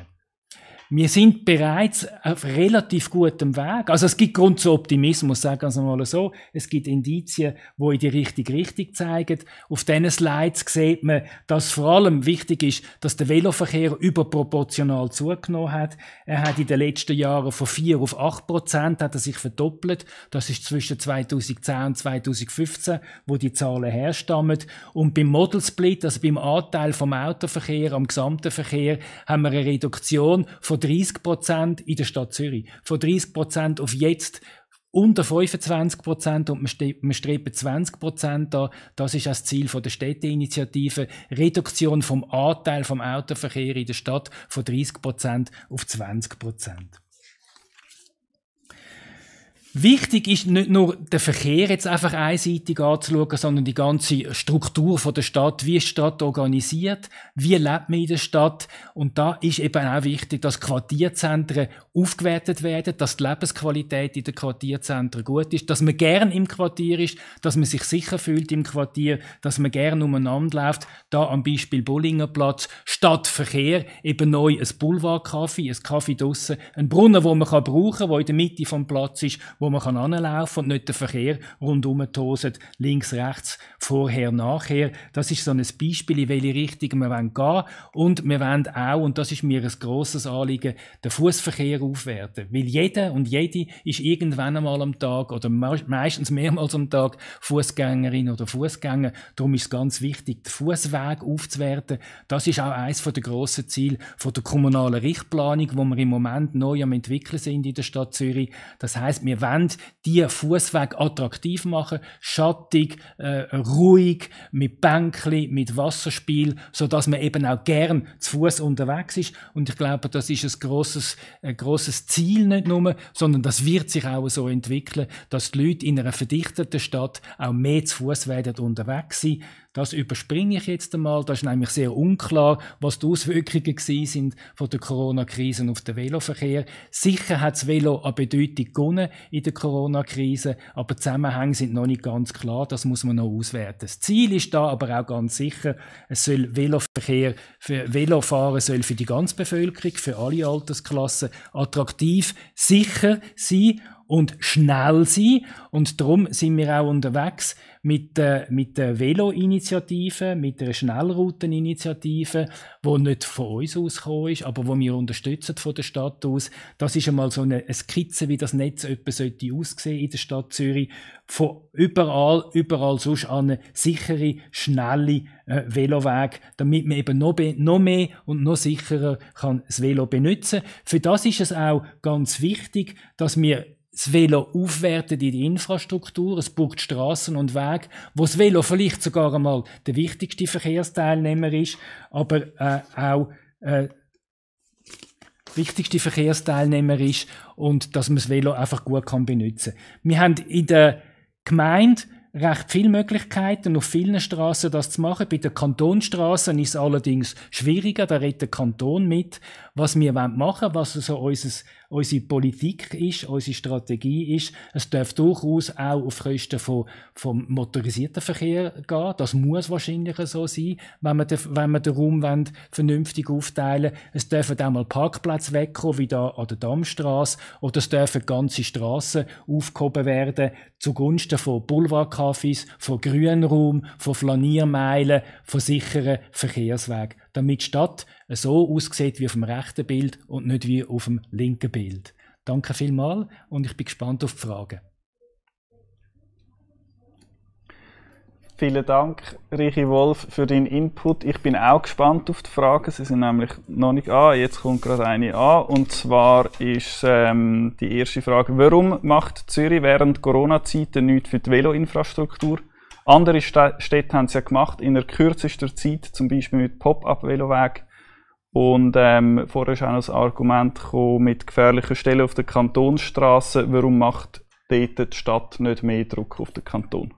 wir sind bereits auf relativ gutem Weg. Also es gibt Grund zu Optimismus, sagen wir es mal so. Es gibt Indizien, wo in die richtige Richtung zeigen. Auf diesen Slides sieht man, dass vor allem wichtig ist, dass der Veloverkehr überproportional zugenommen hat. Er hat in den letzten Jahren von 4 auf 8 Prozent hat er sich verdoppelt. Das ist zwischen 2010 und 2015, wo die Zahlen herstammen. Und beim Model Split, also beim Anteil vom Autoverkehr am gesamten Verkehr, haben wir eine Reduktion von von 30 Prozent in der Stadt Zürich, von 30 Prozent auf jetzt unter 25 Prozent und wir streben 20 Prozent an. Das ist das Ziel der Städteinitiative. Reduktion vom Anteil vom Autoverkehr in der Stadt von 30 Prozent auf 20 Prozent. Wichtig ist nicht nur der Verkehr jetzt einfach einseitig anzuschauen, sondern die ganze Struktur von der Stadt. Wie ist die Stadt organisiert? Wie lebt man in der Stadt? Und da ist eben auch wichtig, dass Quartierzentren aufgewertet werden, dass die Lebensqualität in den Quartierzentren gut ist, dass man gern im Quartier ist, dass man sich sicher fühlt im Quartier, dass man gern umeinander läuft. Da am Beispiel Bullingerplatz, Stadtverkehr, eben neu ein Boulevardkaffee, ein Kaffee draussen, ein Brunnen, wo man kann brauchen kann, der in der Mitte vom Platz ist, wo man kann anlaufen und nicht den Verkehr rundum toset, links, rechts, vorher, nachher. Das ist so ein Beispiel, in welche Richtung wir gehen wollen. Und wir wollen auch, und das ist mir ein grosses Anliegen, den Fußverkehr aufwerten. Weil jeder und jede ist irgendwann einmal am Tag oder meistens mehrmals am Tag Fußgängerin oder Fußgänger. Darum ist es ganz wichtig, den Fußweg aufzuwerten. Das ist auch eines der grossen Ziele der kommunalen Richtplanung, wo wir im Moment neu am entwickeln sind in der Stadt Zürich. Das heißt, wir wollen wollen die Fußweg attraktiv machen, schattig, äh, ruhig, mit Bänkli, mit Wasserspiel, so dass man eben auch gern zu Fuß unterwegs ist. Und ich glaube, das ist ein großes, großes Ziel nicht nur, sondern das wird sich auch so entwickeln, dass die Leute in einer verdichteten Stadt auch mehr zu Fuß werden unterwegs sein. Das überspringe ich jetzt einmal. Da ist nämlich sehr unklar, was die Auswirkungen gewesen sind von der Corona-Krise auf den Veloverkehr. Sicher hat das Velo an Bedeutung gewonnen in der Corona-Krise, aber die Zusammenhänge sind noch nicht ganz klar. Das muss man noch auswerten. Das Ziel ist da aber auch ganz sicher. Es soll Veloverkehr für Velofahren soll für die ganze Bevölkerung, für alle Altersklassen attraktiv, sicher sein und schnell sein. Und darum sind wir auch unterwegs mit der, mit der Velo-Initiative, mit der Schnellrouten-Initiative, die nicht von uns ausgekommen ist, aber die wir unterstützen von der Stadt aus. Das ist einmal so eine, Skizze, wie das Netz etwa sollte aussehen in der Stadt Zürich. Von überall, überall sonst an einen sicheren, schnellen äh, Veloweg, damit man eben noch, noch mehr und noch sicherer kann das Velo benutzen kann. Für das ist es auch ganz wichtig, dass wir das Velo aufwertet in die Infrastruktur. Es braucht Straßen und Wege, wo das Velo vielleicht sogar einmal der wichtigste Verkehrsteilnehmer ist, aber äh, auch äh, wichtigste Verkehrsteilnehmer ist und dass man das Velo einfach gut kann benutzen. Wir haben in der Gemeinde recht viele Möglichkeiten, auf vielen Straßen das zu machen. Bei den Kantonstraßen ist es allerdings schwieriger, da redet der Kanton mit, was wir machen wollen, was also unser, unsere Politik ist, unsere Strategie ist. Es darf durchaus auch auf Kosten von, vom motorisierten Verkehr gehen. Das muss wahrscheinlich so sein, wenn man den, wenn man den Raum wollen, vernünftig aufteilen Es dürfen auch mal Parkplätze wegkommen, wie da an der Dammstraße, oder es dürfen ganze Straßen aufgehoben werden zugunsten von Boulevardkarten Kaffees, von Grünraum, von Flaniermeilen, von sicheren Verkehrswegen, damit die Stadt so aussieht wie auf dem rechten Bild und nicht wie auf dem linken Bild. Danke vielmals und ich bin gespannt auf die Fragen. Vielen Dank, Richi Wolf, für deinen Input. Ich bin auch gespannt auf die Fragen. Sie sind nämlich noch nicht an. Jetzt kommt gerade eine an. Und zwar ist ähm, die erste Frage: Warum macht Zürich während Corona-Zeiten nichts für die Veloinfrastruktur? Andere Städte haben es ja gemacht, in der kürzester Zeit, zum Beispiel mit Pop-Up-Veloweg. Und ähm, vorher ist auch noch das Argument gekommen, mit gefährlichen Stellen auf der Kantonsstraße. Warum macht dort die Stadt nicht mehr Druck auf den Kanton?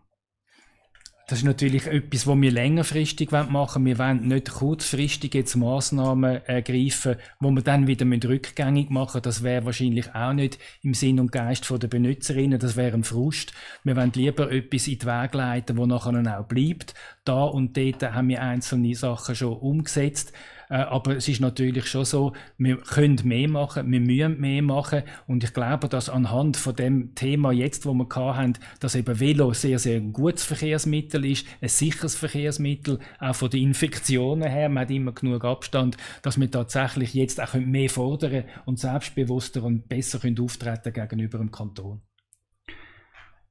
Das ist natürlich etwas, was wir längerfristig machen wollen. Wir wollen nicht kurzfristig jetzt Massnahmen ergreifen, wo wir dann wieder rückgängig machen müssen. Das wäre wahrscheinlich auch nicht im Sinn und Geist der Benutzerinnen. Das wäre ein Frust. Wir wollen lieber etwas in die Wege leiten, das nachher auch bleibt. Da und dort haben wir einzelne Sachen schon umgesetzt. Äh, aber es ist natürlich schon so, wir können mehr machen, wir müssen mehr machen und ich glaube, dass anhand von dem Thema jetzt, wo wir haben, dass eben Velo sehr, sehr ein gutes Verkehrsmittel ist, ein sicheres Verkehrsmittel, auch von den Infektionen her, man hat immer genug Abstand, dass wir tatsächlich jetzt auch mehr fordern und selbstbewusster und besser können auftreten gegenüber dem Kanton.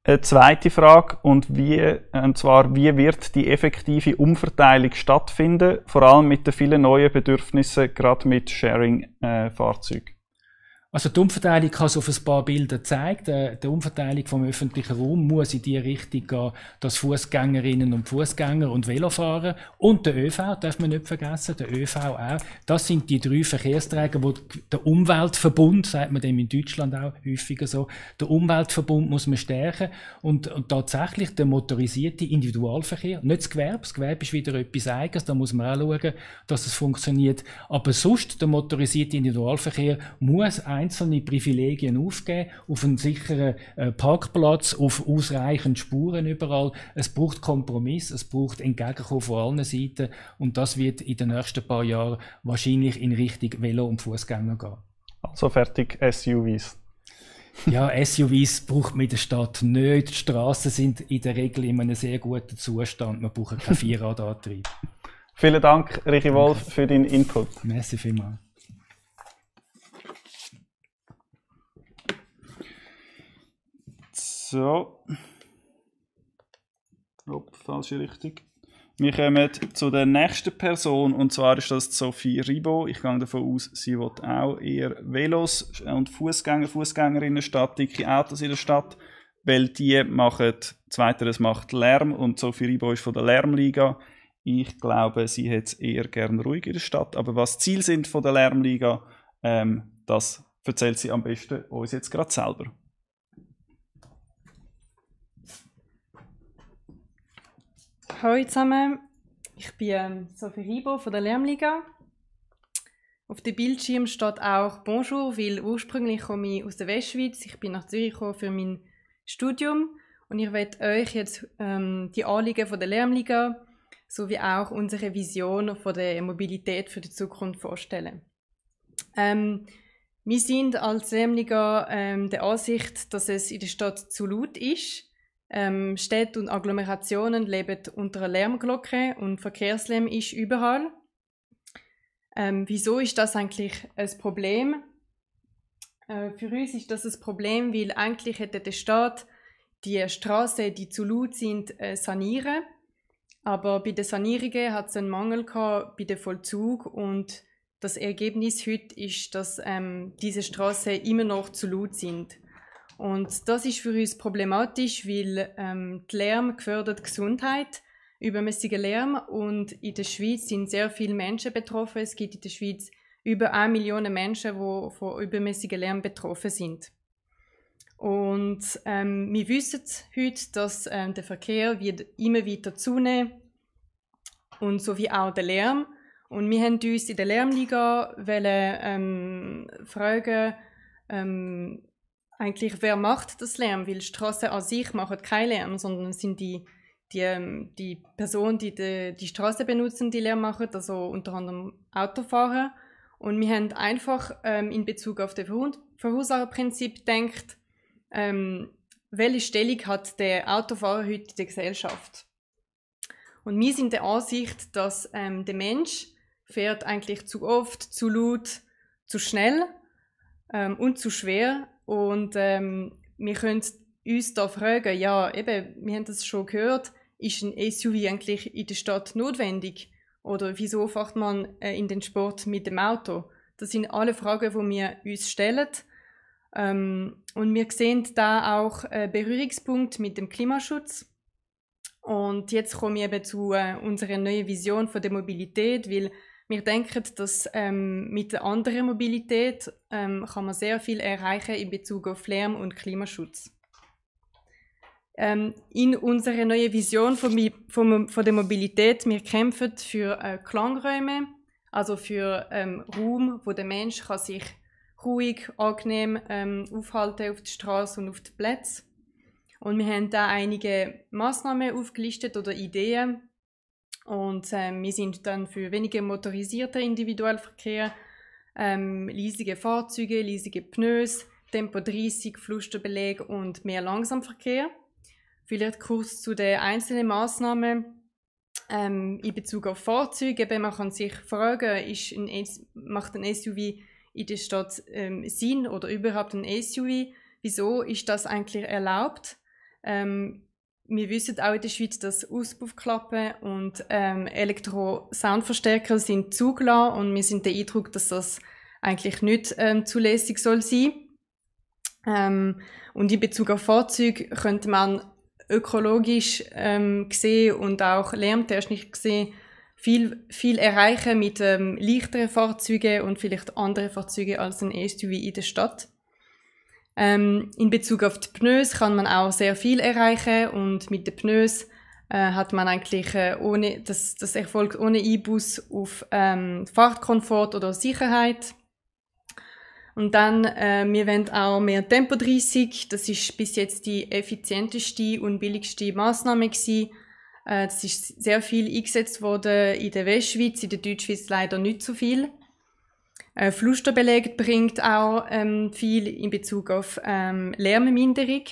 Eine äh, zweite Frage, und, wie, äh, und zwar, wie wird die effektive Umverteilung stattfinden, vor allem mit den vielen neuen Bedürfnissen, gerade mit Sharing-Fahrzeugen? Äh, also die Umverteilung kann es auf ein paar Bilder zeigen. Die, die Umverteilung vom öffentlichen Raum muss in die Richtung gehen, dass Fußgängerinnen und Fußgänger und Velofahrer und der ÖV, darf man nicht vergessen, der ÖV auch, das sind die drei Verkehrsträger, wo der Umweltverbund, sagt man dem in Deutschland auch häufiger so, der Umweltverbund muss man stärken und, und tatsächlich der motorisierte Individualverkehr, nicht das Gewerbe, das Gewerbe ist wieder etwas Eigenes, da muss man auch schauen, dass es funktioniert, aber sonst der motorisierte Individualverkehr muss ein einzelne Privilegien aufgeben, auf einen sicheren äh, Parkplatz, auf ausreichend Spuren überall. Es braucht Kompromiss, es braucht Entgegenkommen von allen Seiten und das wird in den nächsten paar Jahren wahrscheinlich in Richtung Velo und Fußgänger gehen. Also fertig SUVs. ja, SUVs braucht man in der Stadt nicht. Die Straßen sind in der Regel in einem sehr guten Zustand. Man braucht keinen Vierradantrieb. Vielen Dank, Richi Wolf, für deinen Input. Merci vielmals. So. Upp, falsche Richtung. Wir kommen zu der nächsten Person und zwar ist das Sophie Ribo. Ich gehe davon aus, sie wird auch eher Velos und Fußgänger, Fußgängerinnen statt dicke Autos in der Stadt, weil die machen, zweiteres macht Lärm und Sophie Ribo ist von der Lärmliga. Ich glaube, sie hätte es eher gerne ruhig in der Stadt, aber was Ziel sind von der Lärmliga, ähm, das erzählt sie am besten uns jetzt gerade selber. Hallo zusammen, ich bin ähm, Sophie Ribo von der Lärmliga. Auf dem Bildschirm steht auch Bonjour, weil ursprünglich komme ich aus der Westschweiz. Ich bin nach Zürich gekommen für mein Studium und ich werde euch jetzt ähm, die Anliegen von der Lärmliga sowie auch unsere Vision von der Mobilität für die Zukunft vorstellen. Ähm, wir sind als Lärmliga ähm, der Ansicht, dass es in der Stadt zu laut ist ähm, Städte und Agglomerationen leben unter einer Lärmglocke und Verkehrslärm ist überall. Ähm, wieso ist das eigentlich ein Problem? Äh, für uns ist das ein Problem, weil eigentlich hätte der Staat die Straßen, die zu laut sind, äh, sanieren. Aber bei den Sanierungen hat es einen Mangel gehabt bei dem Vollzug und das Ergebnis heute ist, dass ähm, diese Straßen immer noch zu laut sind. Und das ist für uns problematisch, weil ähm, die Lärm gefördert Gesundheit, übermäßiger Lärm und in der Schweiz sind sehr viele Menschen betroffen. Es gibt in der Schweiz über eine Million Menschen, die von übermäßiger Lärm betroffen sind. Und ähm, wir wissen heute, dass ähm, der Verkehr wird immer weiter zunehmen und so wie auch der Lärm. Und wir haben uns in der Lärmliga wollen, ähm, fragen, ähm, eigentlich, wer macht das Lärm? Weil Straßen an sich machen keinen Lärm, sondern es sind die, die, ähm, die Personen, die die, die Straße benutzen, die Lärm machen, also unter anderem Autofahrer. Und wir haben einfach ähm, in Bezug auf das Verursacherprinzip gedacht, ähm, welche Stellung hat der Autofahrer heute in der Gesellschaft? Und wir sind der Ansicht, dass ähm, der Mensch fährt eigentlich zu oft, zu laut, zu schnell ähm, und zu schwer und ähm, wir können uns da fragen, ja, eben, wir haben das schon gehört, ist ein SUV eigentlich in der Stadt notwendig? Oder wieso fährt man äh, in den Sport mit dem Auto? Das sind alle Fragen, die wir uns stellen. Ähm, und wir sehen da auch äh, Berührungspunkt mit dem Klimaschutz. Und jetzt komme ich eben zu äh, unserer neuen Vision von der Mobilität, weil wir denken, dass ähm, mit der anderen Mobilität ähm, kann man sehr viel erreichen in Bezug auf Lärm und Klimaschutz. Ähm, in unserer neuen Vision von, von, von, der Mobilität, wir kämpfen für äh, Klangräume, also für ähm, Raum, wo der Mensch kann sich ruhig, angenehm ähm, aufhalten auf der Straße und auf den Plätzen. Und wir haben da einige Maßnahmen aufgelistet oder Ideen, und ähm, wir sind dann für weniger motorisierten Individualverkehr, ähm, leisige Fahrzeuge, leisige Pneus, Tempo 30, Flusterbeleg und mehr Langsamverkehr. Vielleicht kurz zu den einzelnen Massnahmen ähm, in Bezug auf Fahrzeuge. Eben, man kann sich fragen, ist ein, macht ein SUV in der Stadt ähm, Sinn oder überhaupt ein SUV? Wieso ist das eigentlich erlaubt? Ähm, wir wissen auch in der Schweiz, dass Auspuffklappen und ähm, Elektro-Soundverstärker sind zugelassen und wir sind der Eindruck, dass das eigentlich nicht ähm, zulässig soll sein. Ähm, und in Bezug auf Fahrzeuge könnte man ökologisch ähm, gesehen und auch lärmtechnisch gesehen viel, viel erreichen mit ähm, leichteren Fahrzeugen und vielleicht anderen Fahrzeugen als ein e SUV in der Stadt. Ähm, in Bezug auf die Pneus kann man auch sehr viel erreichen und mit den Pneus äh, hat man eigentlich äh, ohne, das, das erfolgt ohne Einbuß auf ähm, Fahrtkomfort oder Sicherheit. Und dann, äh, wir wollen auch mehr Tempo 30. Das ist bis jetzt die effizienteste und billigste Massnahme. gewesen. Äh, das ist sehr viel eingesetzt worden in der Westschweiz, in der Deutschschweiz leider nicht so viel. Äh, Flusterbeleg bringt auch ähm, viel in Bezug auf ähm, Lärmminderung.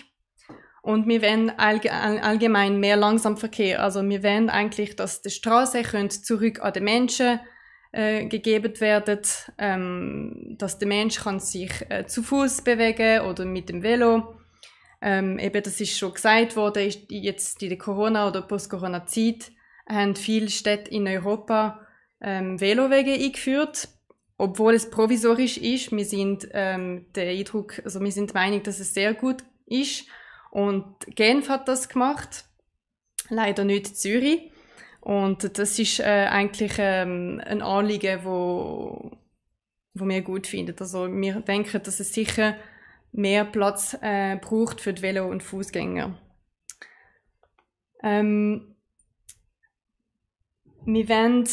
Und wir wollen allg allgemein mehr Langsamverkehr. Also wir wollen eigentlich, dass die Straße zurück an den Menschen äh, gegeben werden, ähm, dass der Mensch kann sich äh, zu Fuß bewegen oder mit dem Velo. Ähm, eben, das ist schon gesagt worden, ist jetzt in der Corona- oder Post-Corona-Zeit haben viele Städte in Europa ähm, Velowege eingeführt obwohl es provisorisch ist, wir sind ähm, der Eindruck, also wir sind der Meinung, dass es sehr gut ist. Und Genf hat das gemacht, leider nicht Zürich. Und das ist äh, eigentlich ähm, ein Anliegen, wo, wo wir gut finden. Also wir denken, dass es sicher mehr Platz äh, braucht für die Velo- und Fußgänger. Ähm, wir werden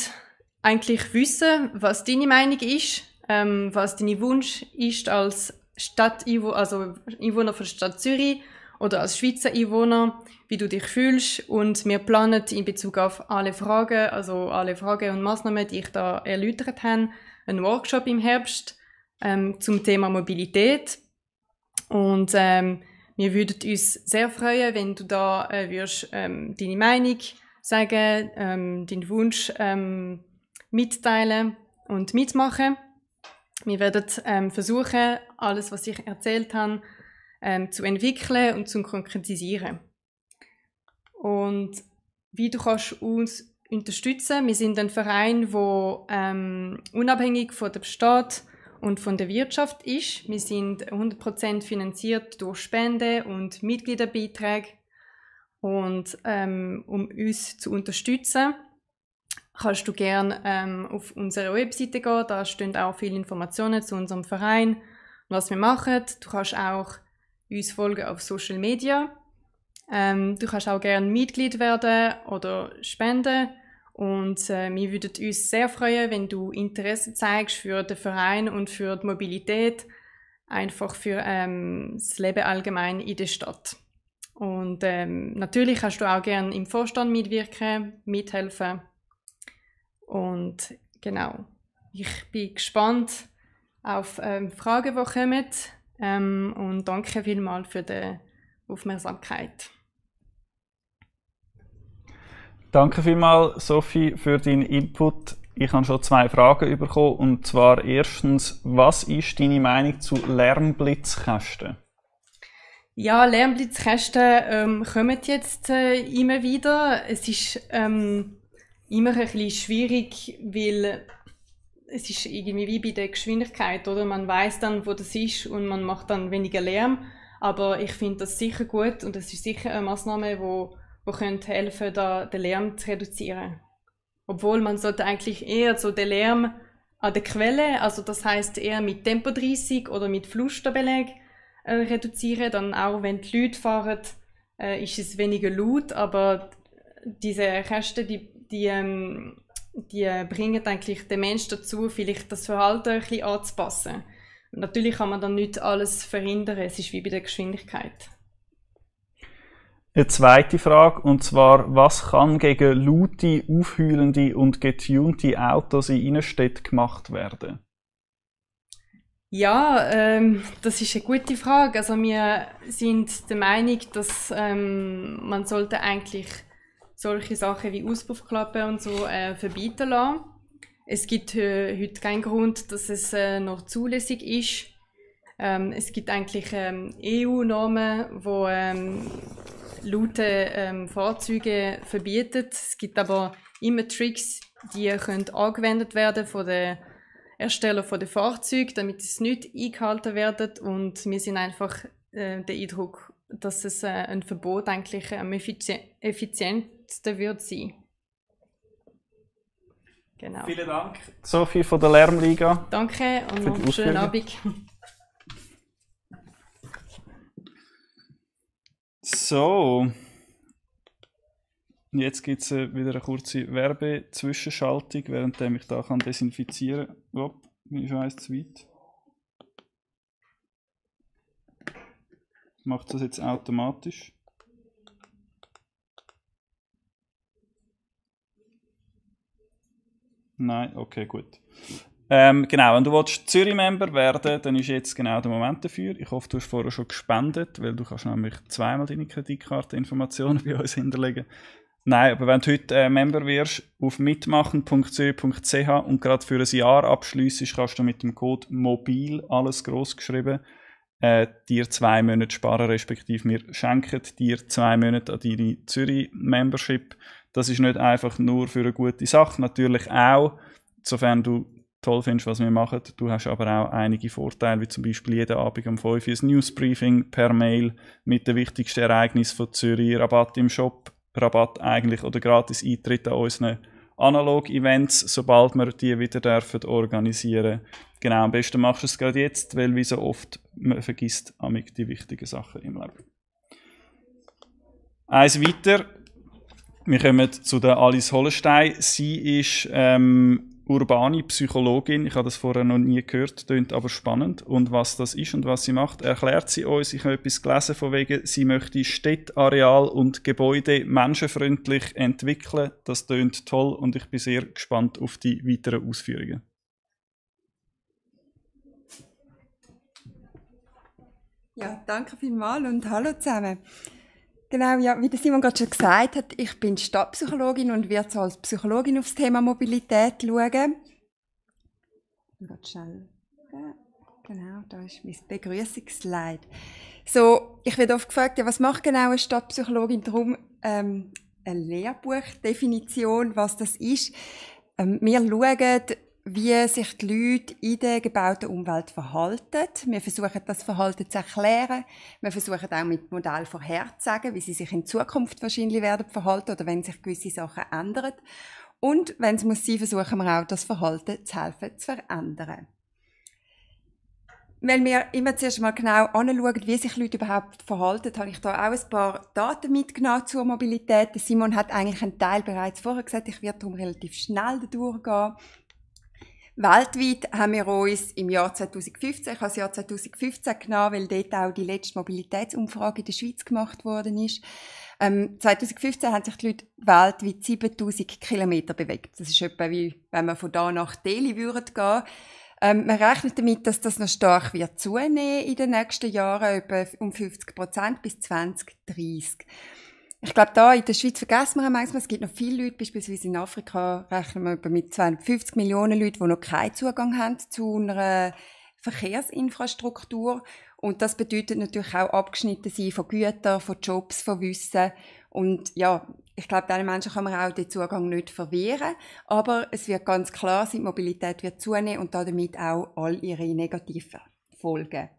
eigentlich wissen, was deine Meinung ist, ähm, was dein Wunsch ist als Stadt also Einwohner von der Stadt Zürich oder als Schweizer Einwohner, wie du dich fühlst und wir planen in Bezug auf alle Fragen, also alle Fragen und Maßnahmen, die ich da erläutert habe, einen Workshop im Herbst ähm, zum Thema Mobilität und ähm, wir würden uns sehr freuen, wenn du da äh, würdest, ähm, deine Meinung sagen, ähm, deinen Wunsch ähm, mitteilen und mitmachen. Wir werden ähm, versuchen, alles, was ich erzählt habe, ähm, zu entwickeln und zu konkretisieren. Und wie du kannst uns unterstützen. Wir sind ein Verein, wo ähm, unabhängig von dem Staat und von der Wirtschaft ist. Wir sind 100% finanziert durch Spende und Mitgliederbeiträge. Und ähm, um uns zu unterstützen, kannst du gerne ähm, auf unsere Webseite gehen. Da stehen auch viele Informationen zu unserem Verein was wir machen. Du kannst auch uns folgen auf Social Media. Ähm, du kannst auch gerne Mitglied werden oder spenden. Und äh, wir würden uns sehr freuen, wenn du Interesse zeigst für den Verein und für die Mobilität, einfach für ähm, das Leben allgemein in der Stadt. Und ähm, natürlich kannst du auch gerne im Vorstand mitwirken, mithelfen und genau, ich bin gespannt auf ähm, Fragen, die kommen. Ähm, und danke vielmals für die Aufmerksamkeit. Danke vielmals, Sophie, für deinen Input. Ich habe schon zwei Fragen bekommen. Und zwar erstens, was ist deine Meinung zu Lärmblitzkästen? Ja, Lärmblitzkästen ähm, kommen jetzt äh, immer wieder. Es ist ähm, immer ein bisschen schwierig, weil es ist irgendwie wie bei der Geschwindigkeit, oder? Man weiß dann, wo das ist und man macht dann weniger Lärm. Aber ich finde das sicher gut und es ist sicher eine Maßnahme, wo wo könnte helfen, da den Lärm zu reduzieren. Obwohl man sollte eigentlich eher so den Lärm an der Quelle, also das heißt eher mit Tempo 30 oder mit Flusterbeleg äh, reduzieren. Dann auch wenn die Leute fahren, äh, ist es weniger laut, aber diese Reste, die die, ähm, die bringen eigentlich den Menschen dazu, vielleicht das Verhalten ein bisschen anzupassen. natürlich kann man dann nicht alles verhindern, es ist wie bei der Geschwindigkeit. Eine zweite Frage, und zwar, was kann gegen laute, aufheulende und getunte Autos in Innenstädten gemacht werden? Ja, ähm, das ist eine gute Frage. Also wir sind der Meinung, dass ähm, man sollte eigentlich solche Sachen wie Auspuffklappen und so äh, verbieten lassen. Es gibt äh, heute keinen Grund, dass es äh, noch zulässig ist. Ähm, es gibt eigentlich ähm, EU-Normen, wo ähm, laute ähm, Fahrzeuge verbieten. Es gibt aber immer Tricks, die können angewendet werden von den Erstellern von den Fahrzeugen, damit es nicht eingehalten werden. Und wir sind einfach äh, der Eindruck, dass es äh, ein Verbot eigentlich am ähm, effizientesten geschützter wird sein. Genau. Vielen Dank, Sophie von der Lärmliga. Danke und noch einen schönen Abend. So. Jetzt gibt es äh, wieder eine kurze Werbezwischenschaltung, während ich da kann desinfizieren kann. Oh, mir ist eins zu weit. Macht das jetzt automatisch. Nein, okay, gut. Ähm, genau, wenn du Zürich-Member werden dann ist jetzt genau der Moment dafür. Ich hoffe, du hast vorher schon gespendet, weil du kannst nämlich zweimal deine Kreditkarteninformationen bei uns hinterlegen. Nein, aber wenn du heute äh, Member wirst, auf mitmachen.zürich.ch und gerade für ein Jahr abschliessest, kannst du mit dem Code MOBIL, alles groß geschrieben, äh, dir zwei Monate sparen, respektive wir schenken dir zwei Monate an deine Zürich-Membership. Das ist nicht einfach nur für eine gute Sache, natürlich auch, sofern du toll findest, was wir machen. Du hast aber auch einige Vorteile, wie zum Beispiel jeden Abend um 5 Uhr ein Newsbriefing per Mail mit den wichtigsten Ereignissen von Zürich, Rabatt im Shop, Rabatt eigentlich oder gratis Eintritt an unseren Analog-Events, sobald wir die wieder dürfen organisieren. Genau, am besten machst du es gerade jetzt, weil wie so oft, man vergisst die wichtigen Sachen im Leben. Eins weiter, wir kommen zu der Alice Hollenstein. Sie ist ähm, urbane Psychologin. Ich habe das vorher noch nie gehört, klingt aber spannend. Und was das ist und was sie macht, erklärt sie uns. Ich habe etwas gelesen von wegen, sie möchte Städte, und Gebäude menschenfreundlich entwickeln. Das klingt toll und ich bin sehr gespannt auf die weiteren Ausführungen. Ja, danke vielmals und hallo zusammen. Genau, ja, wie der Simon gerade schon gesagt hat, ich bin Stadtpsychologin und werde so als Psychologin aufs Thema Mobilität schauen. Ich gehe schnell. genau, da ist mein Begrüßungsslide. So, ich werde oft gefragt, ja, was macht genau eine Stadtpsychologin? Darum ähm, eine Lehrbuchdefinition, was das ist. Ähm, wir schauen wie sich die Leute in der gebauten Umwelt verhalten. Wir versuchen, das Verhalten zu erklären. Wir versuchen auch mit Modell vorherzusagen, wie sie sich in Zukunft wahrscheinlich werden verhalten oder wenn sich gewisse Sachen ändern. Und wenn es muss sein, versuchen wir auch, das Verhalten zu helfen, zu verändern. Weil wir immer zuerst mal genau anschauen, wie sich Leute überhaupt verhalten, habe ich da auch ein paar Daten mitgenommen zur Mobilität. Simon hat eigentlich einen Teil bereits vorher gesagt, ich werde darum relativ schnell durchgehen. Weltweit haben wir uns im Jahr 2015, ich habe das Jahr 2015 genommen, weil dort auch die letzte Mobilitätsumfrage in der Schweiz gemacht worden ist. Ähm, 2015 haben sich die Leute weltweit 7000 Kilometer bewegt. Das ist etwa wie, wenn man von da nach Delhi würden gehen. Ähm, man rechnet damit, dass das noch stark wird zunehmen in den nächsten Jahren, etwa um 50 Prozent bis 2030. Ich glaube, da in der Schweiz vergessen wir manchmal, es gibt noch viele Leute, beispielsweise in Afrika rechnen wir mit 250 Millionen Leuten, die noch keinen Zugang haben zu einer Verkehrsinfrastruktur. Und das bedeutet natürlich auch abgeschnitten sein von Gütern, von Jobs, von Wissen. Und ja, ich glaube, diesen Menschen kann man auch den Zugang nicht verwehren. Aber es wird ganz klar sein, die Mobilität wird zunehmen und damit auch all ihre negativen Folgen.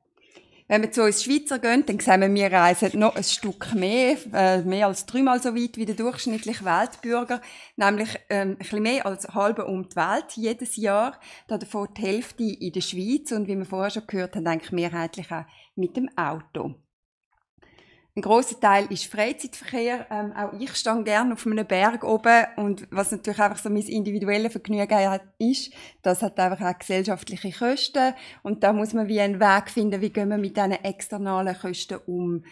Wenn wir zu uns Schweizer gehen, dann sehen wir, wir reisen noch ein Stück mehr, äh, mehr als dreimal so weit wie der durchschnittliche Weltbürger, nämlich ähm, ein bisschen mehr als halbe um die Welt jedes Jahr. Davon die Hälfte in der Schweiz und wie wir vorher schon gehört haben, eigentlich mehrheitlich auch mit dem Auto ein großer Teil ist Freizeitverkehr. Ähm, auch ich stehe gerne auf einem Berg oben und was natürlich einfach so mein individuelles Vergnügen hat, ist, das hat einfach auch gesellschaftliche Kosten und da muss man wie einen Weg finden, wie gehen wir mit diesen externalen Kosten um.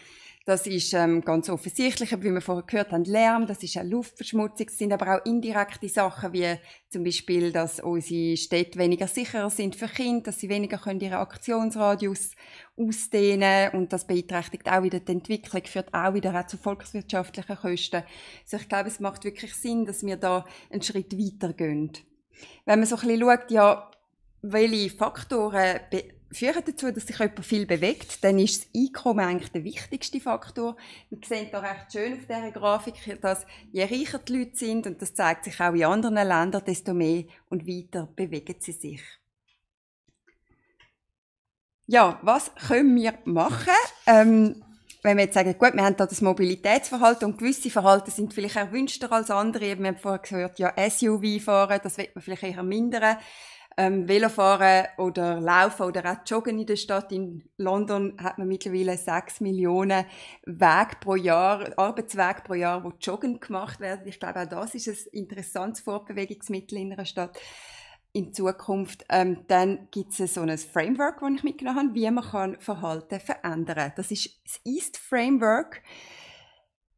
Das ist ähm, ganz offensichtlich, wie wir vorher gehört haben, Lärm, das ist auch Luftverschmutzung, das sind aber auch indirekte Sachen, wie zum Beispiel, dass unsere Städte weniger sicher sind für Kinder, dass sie weniger können ihren Aktionsradius ausdehnen und das beeinträchtigt auch wieder die Entwicklung, führt auch wieder auch zu volkswirtschaftlichen Kosten. Also ich glaube, es macht wirklich Sinn, dass wir da einen Schritt weiter gehen. Wenn man so ein bisschen schaut, ja, welche Faktoren führen dazu, dass sich jemand viel bewegt, dann ist das Einkommen eigentlich der wichtigste Faktor. Wir sehen hier recht schön auf dieser Grafik, dass je reicher die Leute sind, und das zeigt sich auch in anderen Ländern, desto mehr und weiter bewegen sie sich. Ja, was können wir machen? Ähm, wenn wir jetzt sagen, gut, wir haben da das Mobilitätsverhalten und gewisse Verhalten sind vielleicht erwünschter als andere. Wir haben vorher gehört, ja, SUV fahren, das wird man vielleicht eher mindern ähm, Velofahren oder Laufen oder auch Joggen in der Stadt. In London hat man mittlerweile sechs Millionen Wege pro Jahr, Arbeitswege pro Jahr, wo Joggen gemacht werden. Ich glaube, auch das ist ein interessantes Fortbewegungsmittel in einer Stadt in Zukunft, ähm, dann gibt es so ein Framework, das ich mitgenommen habe, wie man kann Verhalten verändern kann. Das ist das East Framework.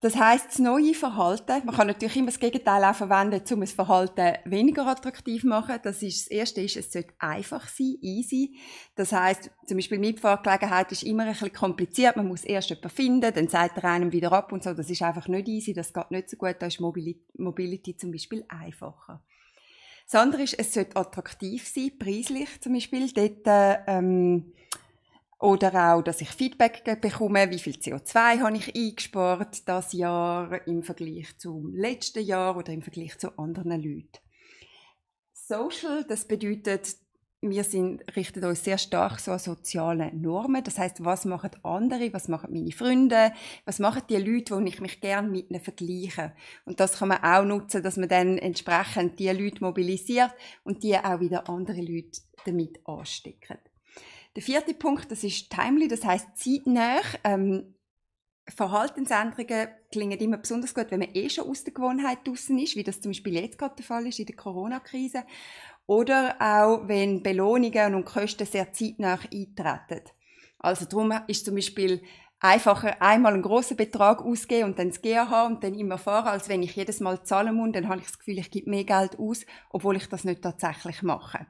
Das heißt, das neue Verhalten, man kann natürlich immer das Gegenteil auch verwenden, um das Verhalten weniger attraktiv zu machen. Das ist das Erste ist, es sollte einfach sein, easy. Das heißt, zum Beispiel Mitfahrgelegenheit ist immer ein bisschen kompliziert. Man muss erst jemanden finden, dann sagt er einem wieder ab und so. Das ist einfach nicht easy, das geht nicht so gut. Da ist Mobility zum Beispiel einfacher. Das andere ist, es sollte attraktiv sein, preislich zum Beispiel. Dort, äh, ähm, oder auch, dass ich Feedback bekomme, wie viel CO2 habe ich eingespart das Jahr im Vergleich zum letzten Jahr oder im Vergleich zu anderen Leuten. Social, das bedeutet, wir sind, richten uns sehr stark so an soziale Normen. Das heißt, was machen andere, was machen meine Freunde, was machen die Leute, wo ich mich gerne mit ihnen vergleiche. Und das kann man auch nutzen, dass man dann entsprechend die Leute mobilisiert und die auch wieder andere Leute damit anstecken. Der vierte Punkt, das ist timely, das heißt zeitnah. Ähm, Verhaltensänderungen klingen immer besonders gut, wenn man eh schon aus der Gewohnheit draußen ist, wie das zum Beispiel jetzt gerade der Fall ist in der Corona-Krise. Oder auch, wenn Belohnungen und Kosten sehr zeitnah eintreten. Also darum ist zum Beispiel einfacher einmal einen großen Betrag ausgeben und dann das GAH und dann immer fahren, als wenn ich jedes Mal zahlen muss, dann habe ich das Gefühl, ich gebe mehr Geld aus, obwohl ich das nicht tatsächlich mache.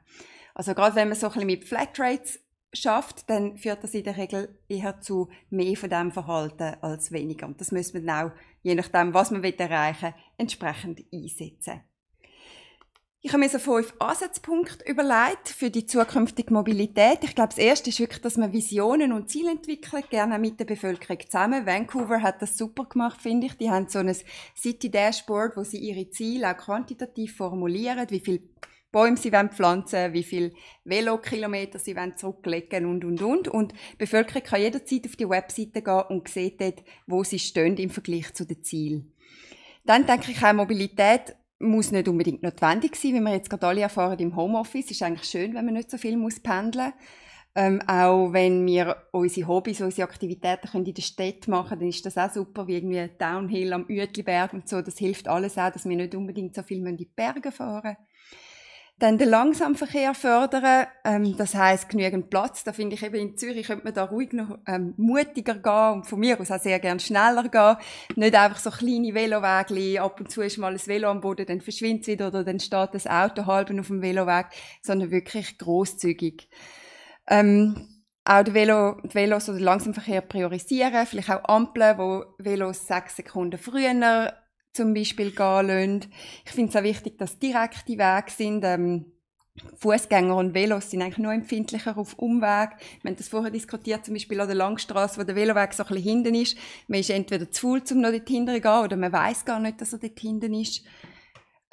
Also gerade wenn man so ein bisschen mit Flatrates schafft, dann führt das in der Regel eher zu mehr von dem Verhalten als weniger. Und das muss man auch, je nachdem, was man erreichen will, entsprechend einsetzen. Ich habe mir so fünf Ansatzpunkte überlegt für die zukünftige Mobilität. Ich glaube, das erste ist wirklich, dass man Visionen und Ziele entwickelt, gerne mit der Bevölkerung zusammen. Vancouver hat das super gemacht, finde ich. Die haben so ein City Dashboard, wo sie ihre Ziele auch quantitativ formulieren, wie viel Bäume sie wollen pflanzen wie viele Velokilometer sie wollen zurücklegen und, und, und. Und die Bevölkerung kann jederzeit auf die Webseite gehen und sieht dort, wo sie stehen im Vergleich zu den Zielen. Dann denke ich auch, Mobilität muss nicht unbedingt notwendig sein, wie wir jetzt gerade alle erfahren im Homeoffice. Ist eigentlich schön, wenn man nicht so viel muss pendeln ähm, auch wenn wir unsere Hobbys, unsere Aktivitäten können in der Stadt machen, können, dann ist das auch super, wie irgendwie Downhill am Uetliberg und so. Das hilft alles auch, dass wir nicht unbedingt so viel in die Berge fahren müssen. Dann den Langsamverkehr fördern, ähm, das heißt genügend Platz. Da finde ich eben in Zürich könnte man da ruhig noch ähm, mutiger gehen und von mir aus auch sehr gern schneller gehen. Nicht einfach so kleine Velowege, ab und zu ist mal ein Velo am Boden, dann verschwindet es wieder oder dann steht das Auto halb auf dem Veloweg, sondern wirklich großzügig. Ähm, auch die, Velo, die Velos oder den Langsamverkehr priorisieren, vielleicht auch Ampeln, wo Velos sechs Sekunden früher zum Beispiel gehen lassen. Ich finde es auch wichtig, dass direkte Wege sind. Ähm, Fußgänger und Velos sind eigentlich nur empfindlicher auf Umweg. Wir haben das vorher diskutiert, zum Beispiel an der Langstrasse, wo der Veloweg so ein bisschen hinten ist. Man ist entweder zu faul, um noch dort hinten zu gehen, oder man weiß gar nicht, dass er dort hinten ist.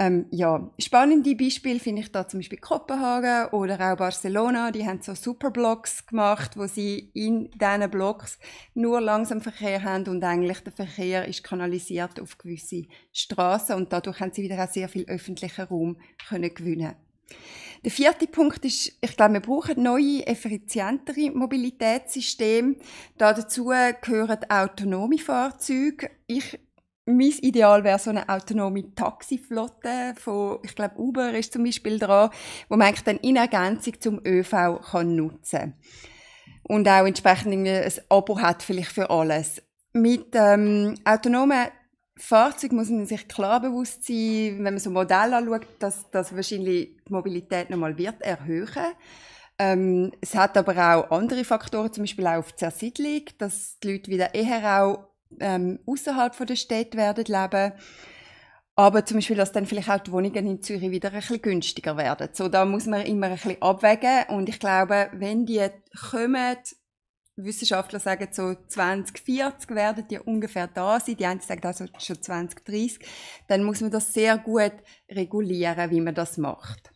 Ähm, ja, spannende Beispiele finde ich da zum Beispiel Kopenhagen oder auch Barcelona. Die haben so Superblocks gemacht, wo sie in diesen Blocks nur langsam Verkehr haben und eigentlich der Verkehr ist kanalisiert auf gewisse Straßen und dadurch haben sie wieder auch sehr viel öffentlichen Raum können gewinnen. Der vierte Punkt ist, ich glaube, wir brauchen neue, effizientere Mobilitätssysteme. Dazu gehören autonome Fahrzeuge. Ich mein Ideal wäre so eine autonome Taxiflotte von, ich glaube, Uber ist zum Beispiel dran, wo man eigentlich dann in Ergänzung zum ÖV kann nutzen und auch entsprechend ein Abo hat vielleicht für alles. Mit ähm, autonomen Fahrzeugen muss man sich klar bewusst sein, wenn man so Modelle anschaut, dass das wahrscheinlich die Mobilität nochmal wird erhöhen. Ähm, es hat aber auch andere Faktoren, zum Beispiel auch auf die Zersiedlung, dass die Leute wieder eher auch ähm, außerhalb der Stadt werden leben. Aber zum Beispiel, dass dann vielleicht auch die Wohnungen in Zürich wieder ein bisschen günstiger werden. So, da muss man immer ein bisschen abwägen. Und ich glaube, wenn die kommen, Wissenschaftler sagen so 2040 werden die ungefähr da sein, die einen sagen also schon 2030, dann muss man das sehr gut regulieren, wie man das macht.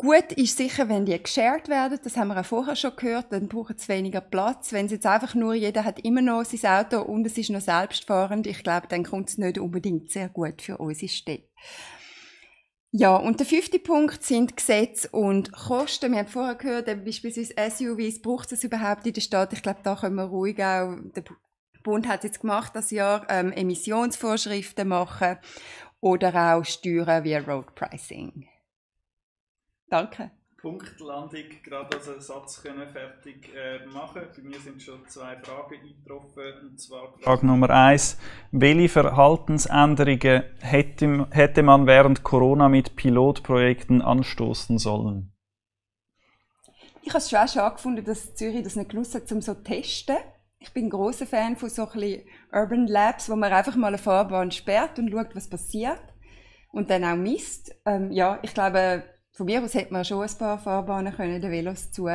Gut ist sicher, wenn die geshared werden, das haben wir auch vorher schon gehört, dann brauchen sie weniger Platz. Wenn es jetzt einfach nur, jeder hat immer noch sein Auto und es ist noch selbstfahrend, ich glaube, dann kommt es nicht unbedingt sehr gut für unsere Städte. Ja, und der fünfte Punkt sind Gesetze und Kosten. Wir haben vorher gehört, beispielsweise SUVs, braucht es überhaupt in der Stadt? Ich glaube, da können wir ruhig auch, der Bund hat jetzt gemacht, das Jahr ähm, Emissionsvorschriften machen oder auch Steuern wie Road Pricing. Danke. Punktlandung gerade als einen Satz können fertig äh, machen. Bei mir sind schon zwei Fragen eingetroffen. Und zwar Frage Nummer eins: Welche Verhaltensänderungen hätte, hätte man während Corona mit Pilotprojekten anstoßen sollen? Ich habe es schon auch schade gefunden, dass Zürich das nicht genutzt hat, um so zu testen. Ich bin ein großer Fan von so ein Urban Labs, wo man einfach mal eine Fahrbahn sperrt und schaut, was passiert. Und dann auch misst. Ähm, ja, ich glaube, von mir aus hätte man schon ein paar Fahrbahnen können, den Velos zu,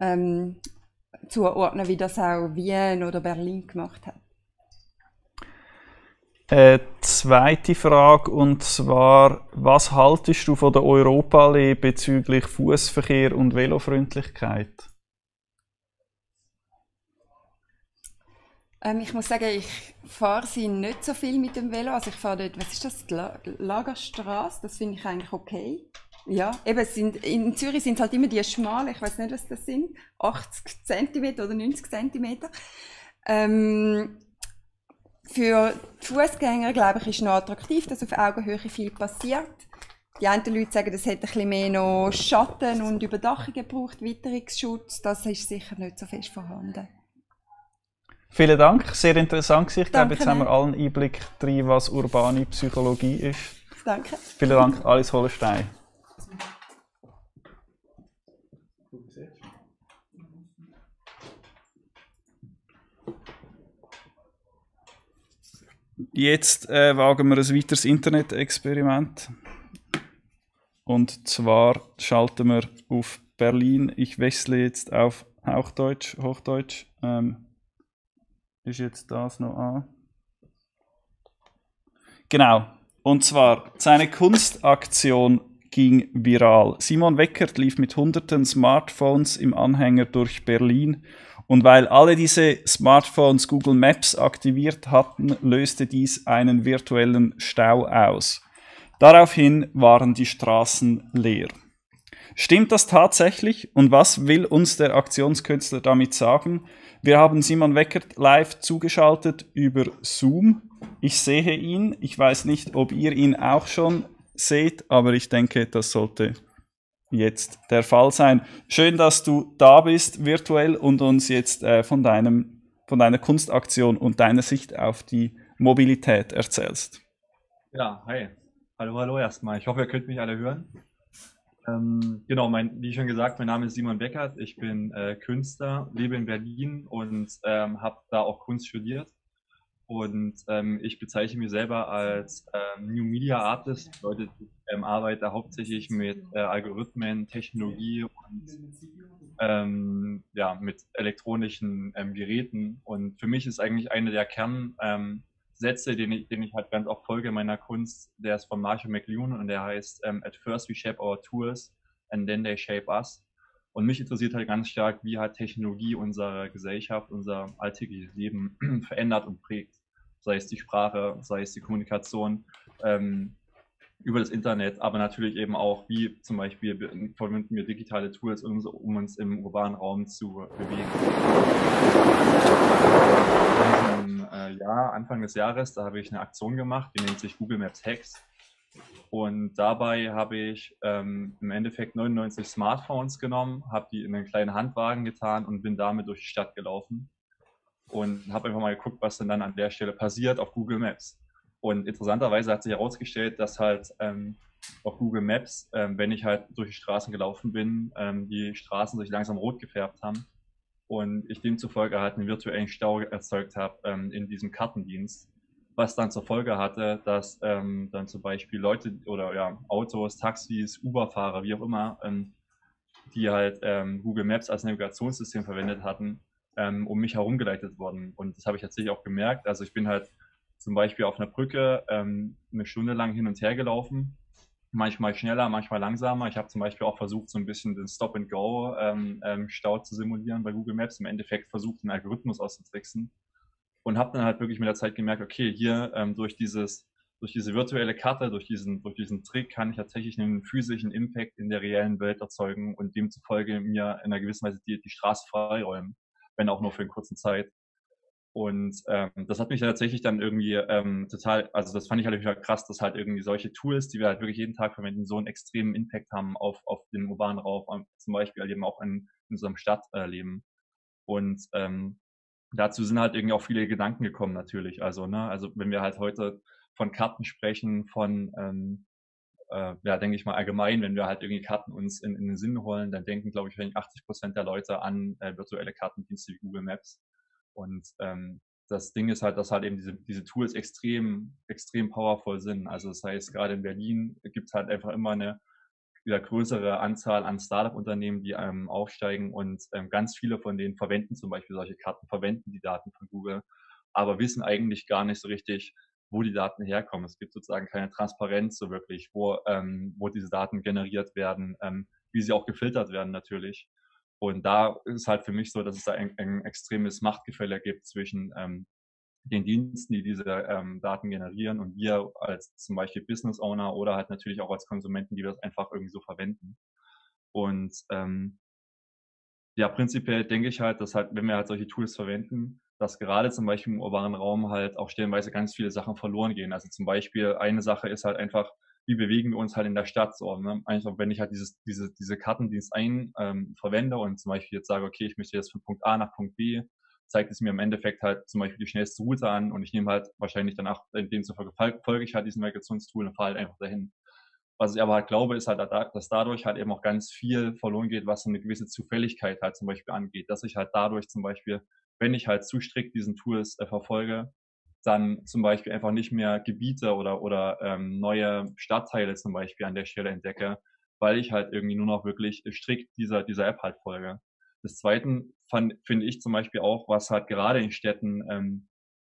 ähm, zuordnen, wie das auch Wien oder Berlin gemacht hat. Äh, zweite Frage und zwar, was haltest du von der Europallee bezüglich Fußverkehr und Velofreundlichkeit? Ähm, ich muss sagen, ich fahre sie nicht so viel mit dem Velo. Also ich fahre dort, was ist das, die Lagerstraße, das finde ich eigentlich okay. Ja, eben, sind, in Zürich sind halt immer die schmalen, ich weiß nicht, was das sind, 80 cm oder 90 cm. Ähm, für die Fußgänger, glaube ich, ist noch attraktiv, dass auf Augenhöhe viel passiert. Die einen Leute sagen, es hätte ein mehr noch Schatten und Überdachung gebraucht, Witterungsschutz. Das ist sicher nicht so fest vorhanden. Vielen Dank, sehr interessant. Ich glaube, jetzt haben wir allen Einblick drin, was urbane Psychologie ist. Danke. Vielen Dank, Alice Holstein. jetzt äh, wagen wir ein weiteres Internet-Experiment. Und zwar schalten wir auf Berlin. Ich wechsle jetzt auf Hauchdeutsch, Hochdeutsch. Ähm, ist jetzt das noch an? Genau. Und zwar, seine Kunstaktion ging viral. Simon Weckert lief mit hunderten Smartphones im Anhänger durch Berlin und weil alle diese Smartphones Google Maps aktiviert hatten, löste dies einen virtuellen Stau aus. Daraufhin waren die Straßen leer. Stimmt das tatsächlich? Und was will uns der Aktionskünstler damit sagen? Wir haben Simon Weckert live zugeschaltet über Zoom. Ich sehe ihn. Ich weiß nicht, ob ihr ihn auch schon seht, aber ich denke, das sollte jetzt der Fall sein. Schön, dass du da bist virtuell und uns jetzt äh, von, deinem, von deiner Kunstaktion und deiner Sicht auf die Mobilität erzählst. Ja, hi. Hallo, hallo erstmal. Ich hoffe, ihr könnt mich alle hören. Ähm, genau, mein, wie schon gesagt, mein Name ist Simon Beckert. Ich bin äh, Künstler, lebe in Berlin und ähm, habe da auch Kunst studiert. Und ähm, ich bezeichne mich selber als ähm, New Media Artist, bedeutet, ich ähm, arbeite hauptsächlich mit äh, Algorithmen, Technologie und ähm, ja, mit elektronischen ähm, Geräten. Und für mich ist eigentlich einer der Kernsätze, ähm, den, ich, den ich halt ganz oft folge in meiner Kunst, der ist von Marshall McLuhan und der heißt At first we shape our tools and then they shape us. Und mich interessiert halt ganz stark, wie hat Technologie unsere Gesellschaft, unser alltägliches Leben verändert und prägt sei es die Sprache, sei es die Kommunikation ähm, über das Internet, aber natürlich eben auch, wie zum Beispiel verwenden wir digitale Tools, um, um uns im urbanen Raum zu bewegen. Im äh, Jahr, Anfang des Jahres, da habe ich eine Aktion gemacht, die nennt sich Google Maps Hacks. Und dabei habe ich ähm, im Endeffekt 99 Smartphones genommen, habe die in einen kleinen Handwagen getan und bin damit durch die Stadt gelaufen und habe einfach mal geguckt, was denn dann an der Stelle passiert auf Google Maps. Und interessanterweise hat sich herausgestellt, dass halt ähm, auf Google Maps, ähm, wenn ich halt durch die Straßen gelaufen bin, ähm, die Straßen sich langsam rot gefärbt haben und ich demzufolge halt einen virtuellen Stau erzeugt habe ähm, in diesem Kartendienst, was dann zur Folge hatte, dass ähm, dann zum Beispiel Leute oder ja, Autos, Taxis, Uber-Fahrer, wie auch immer, ähm, die halt Google Maps als Navigationssystem verwendet hatten, ähm, um mich herumgeleitet worden. Und das habe ich tatsächlich auch gemerkt. Also ich bin halt zum Beispiel auf einer Brücke ähm, eine Stunde lang hin und her gelaufen. Manchmal schneller, manchmal langsamer. Ich habe zum Beispiel auch versucht, so ein bisschen den Stop-and-Go-Stau ähm, ähm zu simulieren bei Google Maps. Im Endeffekt versucht, einen Algorithmus auszutricksen. Und habe dann halt wirklich mit der Zeit gemerkt, okay, hier ähm, durch dieses durch diese virtuelle Karte, durch diesen, durch diesen Trick kann ich tatsächlich einen physischen Impact in der reellen Welt erzeugen und demzufolge mir in einer gewissen Weise die, die Straße freiräumen wenn auch nur für einen kurzen Zeit. Und ähm, das hat mich tatsächlich dann irgendwie ähm, total, also das fand ich halt, halt krass, dass halt irgendwie solche Tools, die wir halt wirklich jeden Tag verwenden, so einen extremen Impact haben auf, auf den urbanen Raum, ähm, zum Beispiel halt eben auch in, in unserem Stadtleben. Und ähm, dazu sind halt irgendwie auch viele Gedanken gekommen natürlich. Also, ne, also wenn wir halt heute von Karten sprechen, von ähm, äh, ja, denke ich mal, allgemein, wenn wir halt irgendwie Karten uns in, in den Sinn holen, dann denken, glaube ich, 80 Prozent der Leute an äh, virtuelle Kartendienste wie Google Maps. Und ähm, das Ding ist halt, dass halt eben diese, diese Tools extrem, extrem powerful sind. Also das heißt, gerade in Berlin gibt es halt einfach immer eine wieder größere Anzahl an Startup-Unternehmen, die ähm, aufsteigen und ähm, ganz viele von denen verwenden zum Beispiel solche Karten, verwenden die Daten von Google, aber wissen eigentlich gar nicht so richtig, wo die Daten herkommen. Es gibt sozusagen keine Transparenz so wirklich, wo, ähm, wo diese Daten generiert werden, ähm, wie sie auch gefiltert werden natürlich. Und da ist halt für mich so, dass es da ein, ein extremes Machtgefälle gibt zwischen ähm, den Diensten, die diese ähm, Daten generieren und wir als zum Beispiel Business Owner oder halt natürlich auch als Konsumenten, die wir das einfach irgendwie so verwenden. Und ähm, ja, prinzipiell denke ich halt, dass halt, wenn wir halt solche Tools verwenden, dass gerade zum Beispiel im urbanen Raum halt auch stellenweise ganz viele Sachen verloren gehen. Also zum Beispiel eine Sache ist halt einfach, wie bewegen wir uns halt in der Stadt so. Ne? Einfach, wenn ich halt dieses, diese, diese Kartendienst ein ähm, verwende und zum Beispiel jetzt sage, okay, ich möchte jetzt von Punkt A nach Punkt B, zeigt es mir im Endeffekt halt zum Beispiel die schnellste Route an und ich nehme halt wahrscheinlich danach, in dem demzufolge folge ich halt diesem Navigationstool und fahre halt einfach dahin. Was ich aber halt glaube, ist halt, dass dadurch halt eben auch ganz viel verloren geht, was so eine gewisse Zufälligkeit halt zum Beispiel angeht, dass ich halt dadurch zum Beispiel wenn ich halt zu strikt diesen Tools äh, verfolge, dann zum Beispiel einfach nicht mehr Gebiete oder, oder ähm, neue Stadtteile zum Beispiel an der Stelle entdecke, weil ich halt irgendwie nur noch wirklich strikt dieser, dieser App halt folge. Des Zweiten finde ich zum Beispiel auch, was halt gerade in Städten ähm,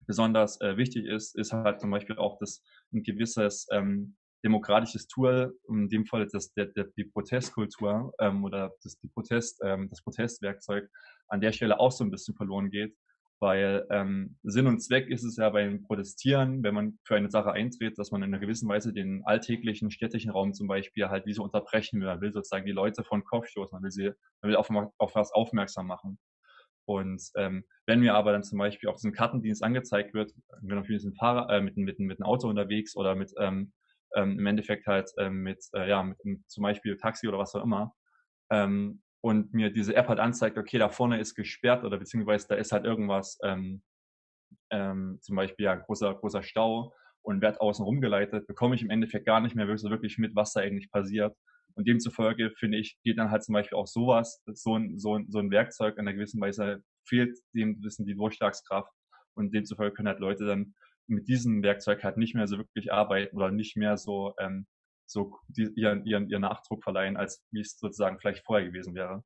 besonders äh, wichtig ist, ist halt zum Beispiel auch das ein gewisses ähm, demokratisches Tool, in dem Fall das, der, der, die Protestkultur ähm, oder das, die Protest, ähm, das Protestwerkzeug an der Stelle auch so ein bisschen verloren geht, weil ähm, Sinn und Zweck ist es ja beim Protestieren, wenn man für eine Sache eintritt, dass man in einer gewissen Weise den alltäglichen städtischen Raum zum Beispiel halt wie so unterbrechen will. Man will sozusagen die Leute von Kopf stoßen, man will sie, man will auf, auf was aufmerksam machen. Und ähm, wenn mir aber dann zum Beispiel auf diesem Kartendienst angezeigt wird, wenn man mit einem, Fahrer, äh, mit, mit, mit einem Auto unterwegs oder mit ähm, ähm, im Endeffekt halt ähm, mit, äh, ja, mit, mit zum Beispiel Taxi oder was auch immer, ähm, und mir diese App halt anzeigt, okay, da vorne ist gesperrt oder beziehungsweise da ist halt irgendwas, ähm, ähm, zum Beispiel ja großer, großer Stau und werde außen rumgeleitet, bekomme ich im Endeffekt gar nicht mehr wirklich mit, was da eigentlich passiert. Und demzufolge, finde ich, geht dann halt zum Beispiel auch sowas, so ein, so ein, so ein Werkzeug in einer gewissen Weise fehlt dem Wissen die Durchschlagskraft. Und demzufolge können halt Leute dann mit diesem Werkzeug halt nicht mehr so wirklich arbeiten oder nicht mehr so, ähm, so die, ihren, ihren, ihren Nachdruck verleihen, als wie es sozusagen vielleicht vorher gewesen wäre.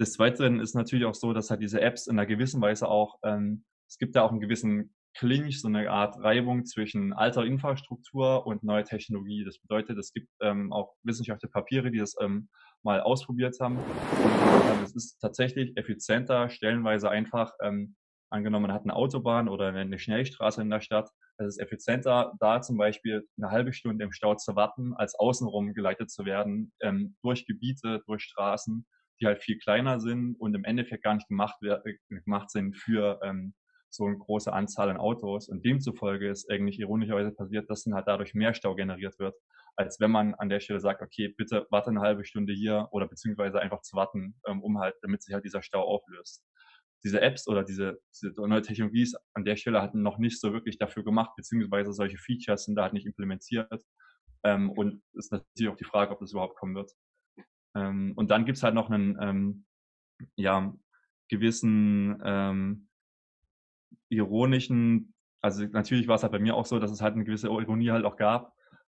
Des Weiteren ist natürlich auch so, dass halt diese Apps in einer gewissen Weise auch, ähm, es gibt da auch einen gewissen Clinch, so eine Art Reibung zwischen alter Infrastruktur und neuer Technologie. Das bedeutet, es gibt ähm, auch wissenschaftliche Papiere, die das ähm, mal ausprobiert haben. Und, äh, es ist tatsächlich effizienter, stellenweise einfach ähm, Angenommen, man hat eine Autobahn oder eine Schnellstraße in der Stadt. Es ist effizienter, da zum Beispiel eine halbe Stunde im Stau zu warten, als außenrum geleitet zu werden ähm, durch Gebiete, durch Straßen, die halt viel kleiner sind und im Endeffekt gar nicht gemacht, äh, gemacht sind für ähm, so eine große Anzahl an Autos. Und demzufolge ist eigentlich ironischerweise passiert, dass dann halt dadurch mehr Stau generiert wird, als wenn man an der Stelle sagt, okay, bitte warte eine halbe Stunde hier oder beziehungsweise einfach zu warten, ähm, um halt, damit sich halt dieser Stau auflöst diese Apps oder diese, diese neue Technologie ist an der Stelle halt noch nicht so wirklich dafür gemacht, beziehungsweise solche Features sind da halt nicht implementiert. Ähm, und ist natürlich auch die Frage, ob das überhaupt kommen wird. Ähm, und dann gibt es halt noch einen ähm, ja, gewissen ähm, ironischen, also natürlich war es halt bei mir auch so, dass es halt eine gewisse Ironie halt auch gab,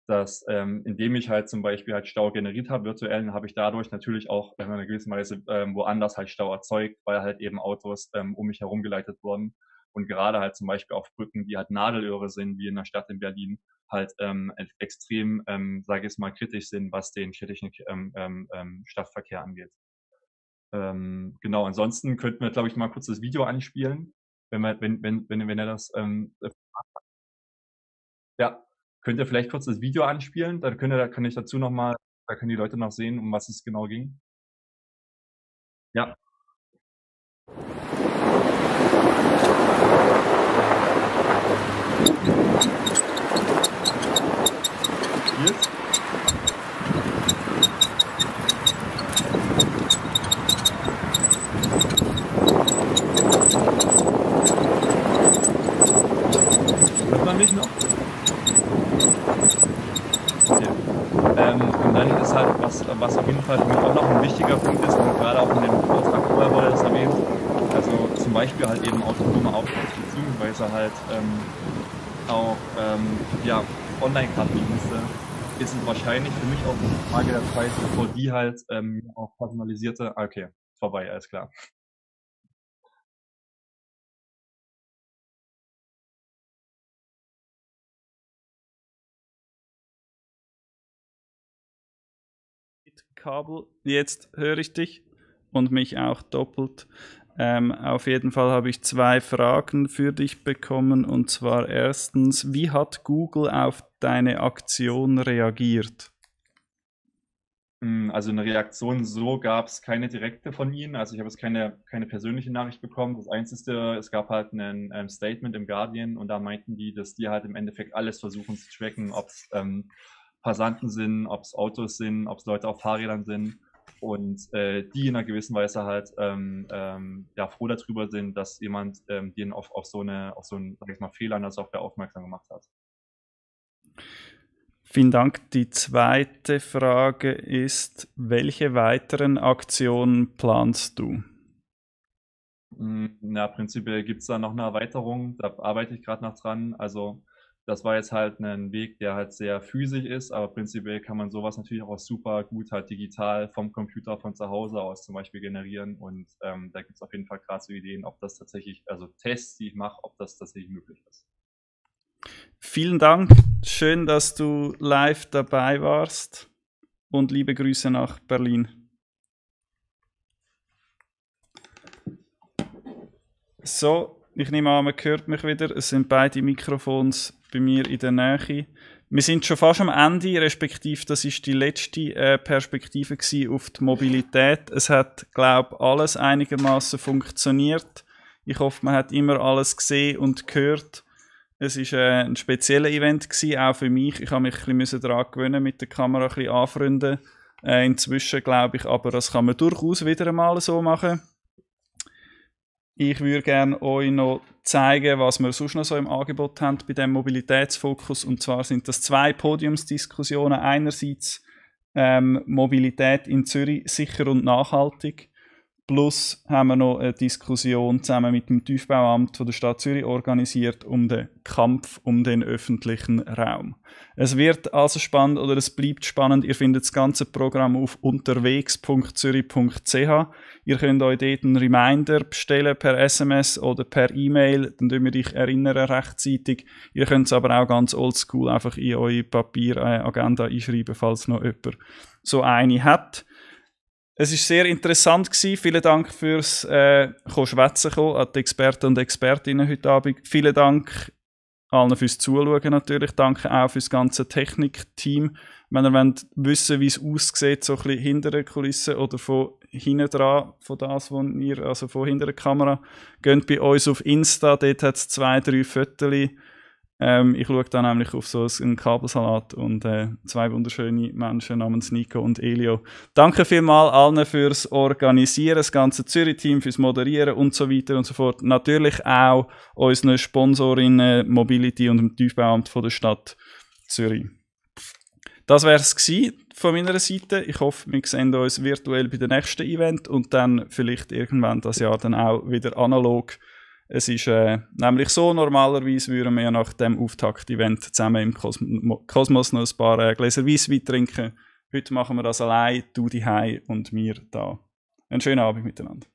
dass ähm, indem ich halt zum Beispiel halt Stau generiert habe virtuell, habe ich dadurch natürlich auch in einer gewissen Weise ähm, woanders halt Stau erzeugt, weil halt eben Autos ähm, um mich herum geleitet wurden. Und gerade halt zum Beispiel auf Brücken, die halt Nadelöhre sind, wie in der Stadt in Berlin, halt ähm, e-, extrem, ähm, sage ich es mal, kritisch sind, was den städtischen ähm, ähm, ähm, Stadtverkehr angeht. Ähm, genau, ansonsten könnten wir, glaube ich, mal kurz das Video anspielen, wenn, wir, wenn, wenn, wenn, wenn er das ähm, ja, Könnt ihr vielleicht kurz das Video anspielen? Dann könnt ihr, da kann ich dazu nochmal, da können die Leute noch sehen, um was es genau ging. Ja. Hier. was, was auf jeden Fall für mich auch noch ein wichtiger Punkt ist, und gerade auch in dem Vortrag vorher wurde das erwähnt, also zum Beispiel halt eben autonome Autos, beziehungsweise halt ähm, auch ähm, ja, Online-Kartendienste, ist es wahrscheinlich für mich auch eine Frage der Zeit, bevor die halt ähm, auch personalisierte, ah, okay, vorbei, alles klar. Kabel. Jetzt höre ich dich und mich auch doppelt. Ähm, auf jeden Fall habe ich zwei Fragen für dich bekommen. Und zwar erstens, wie hat Google auf deine Aktion reagiert? Hm, also eine Reaktion so gab es keine direkte von ihnen. Also ich habe jetzt keine, keine persönliche Nachricht bekommen. Das Einzige, es gab halt ein Statement im Guardian und da meinten die, dass die halt im Endeffekt alles versuchen zu tracken, ob es ähm, Passanten sind, ob es Autos sind, ob es Leute auf Fahrrädern sind und äh, die in einer gewissen Weise halt ähm, ähm, ja, froh darüber sind, dass jemand ähm, denen auf, auf so eine auf so einen sag ich mal, Fehler in der Software aufmerksam gemacht hat. Vielen Dank. Die zweite Frage ist, welche weiteren Aktionen planst du? Hm, na, prinzipiell gibt es da noch eine Erweiterung, da arbeite ich gerade noch dran. Also das war jetzt halt ein Weg, der halt sehr physisch ist, aber prinzipiell kann man sowas natürlich auch super gut halt digital vom Computer von zu Hause aus zum Beispiel generieren und ähm, da gibt es auf jeden Fall gerade so Ideen, ob das tatsächlich, also Tests, die ich mache, ob das tatsächlich möglich ist. Vielen Dank, schön, dass du live dabei warst und liebe Grüße nach Berlin. So, ich nehme an, man hört mich wieder. Es sind beide Mikrofons bei mir in der Nähe. Wir sind schon fast am Ende, respektive das ist die letzte äh, Perspektive auf die Mobilität. Es hat, glaube ich, alles einigermaßen funktioniert. Ich hoffe, man hat immer alles gesehen und gehört. Es ist äh, ein spezielles Event gewesen, auch für mich. Ich habe mich ein bisschen daran gewöhnen, mit der Kamera ein bisschen anfreunden. Äh, inzwischen glaube ich aber, das kann man durchaus wieder einmal so machen. Ich würde gerne euch noch zeigen, was wir sonst noch so im Angebot haben bei dem Mobilitätsfokus. Und zwar sind das zwei Podiumsdiskussionen. Einerseits ähm, Mobilität in Zürich sicher und nachhaltig Plus haben wir noch eine Diskussion zusammen mit dem Tiefbauamt von der Stadt Zürich organisiert um den Kampf um den öffentlichen Raum. Es wird also spannend oder es bleibt spannend. Ihr findet das ganze Programm auf unterwegs.zürich.ch. Ihr könnt euch dort einen Reminder bestellen per SMS oder per E-Mail, dann erinnern wir dich erinnern rechtzeitig. Ihr könnt es aber auch ganz oldschool einfach in eure Papieragenda äh, einschreiben, falls noch jemand so eine hat. Es war sehr interessant. Gewesen. Vielen Dank fürs äh, Schwätzen kommen an die Experten und Expertinnen heute Abend. Vielen Dank allen fürs Zuschauen natürlich. Danke auch fürs ganze Technikteam. Wenn ihr wollt wissen wie es aussieht, so ein bisschen hinter der Kulisse oder von hinten dran, von das, was ihr, also von hinter der Kamera, geht bei uns auf Insta. Dort hat es zwei, drei Fotos ähm, ich schaue da nämlich auf so einen Kabelsalat und äh, zwei wunderschöne Menschen namens Nico und Elio. Danke vielmals allen fürs Organisieren, das ganze Zürich-Team, fürs Moderieren und so weiter und so fort. Natürlich auch unseren Sponsorinnen Mobility und dem Tiefbauamt von der Stadt Zürich. Das wäre es von meiner Seite. Ich hoffe, wir sehen uns virtuell bei dem nächsten Event und dann vielleicht irgendwann das Jahr dann auch wieder analog es ist äh, nämlich so, normalerweise würden wir nach dem Auftakt-Event zusammen im Kosmo Kosmos noch ein paar äh, Gläser Weisswein trinken. Heute machen wir das allein, du die und wir da. Einen schönen Abend miteinander.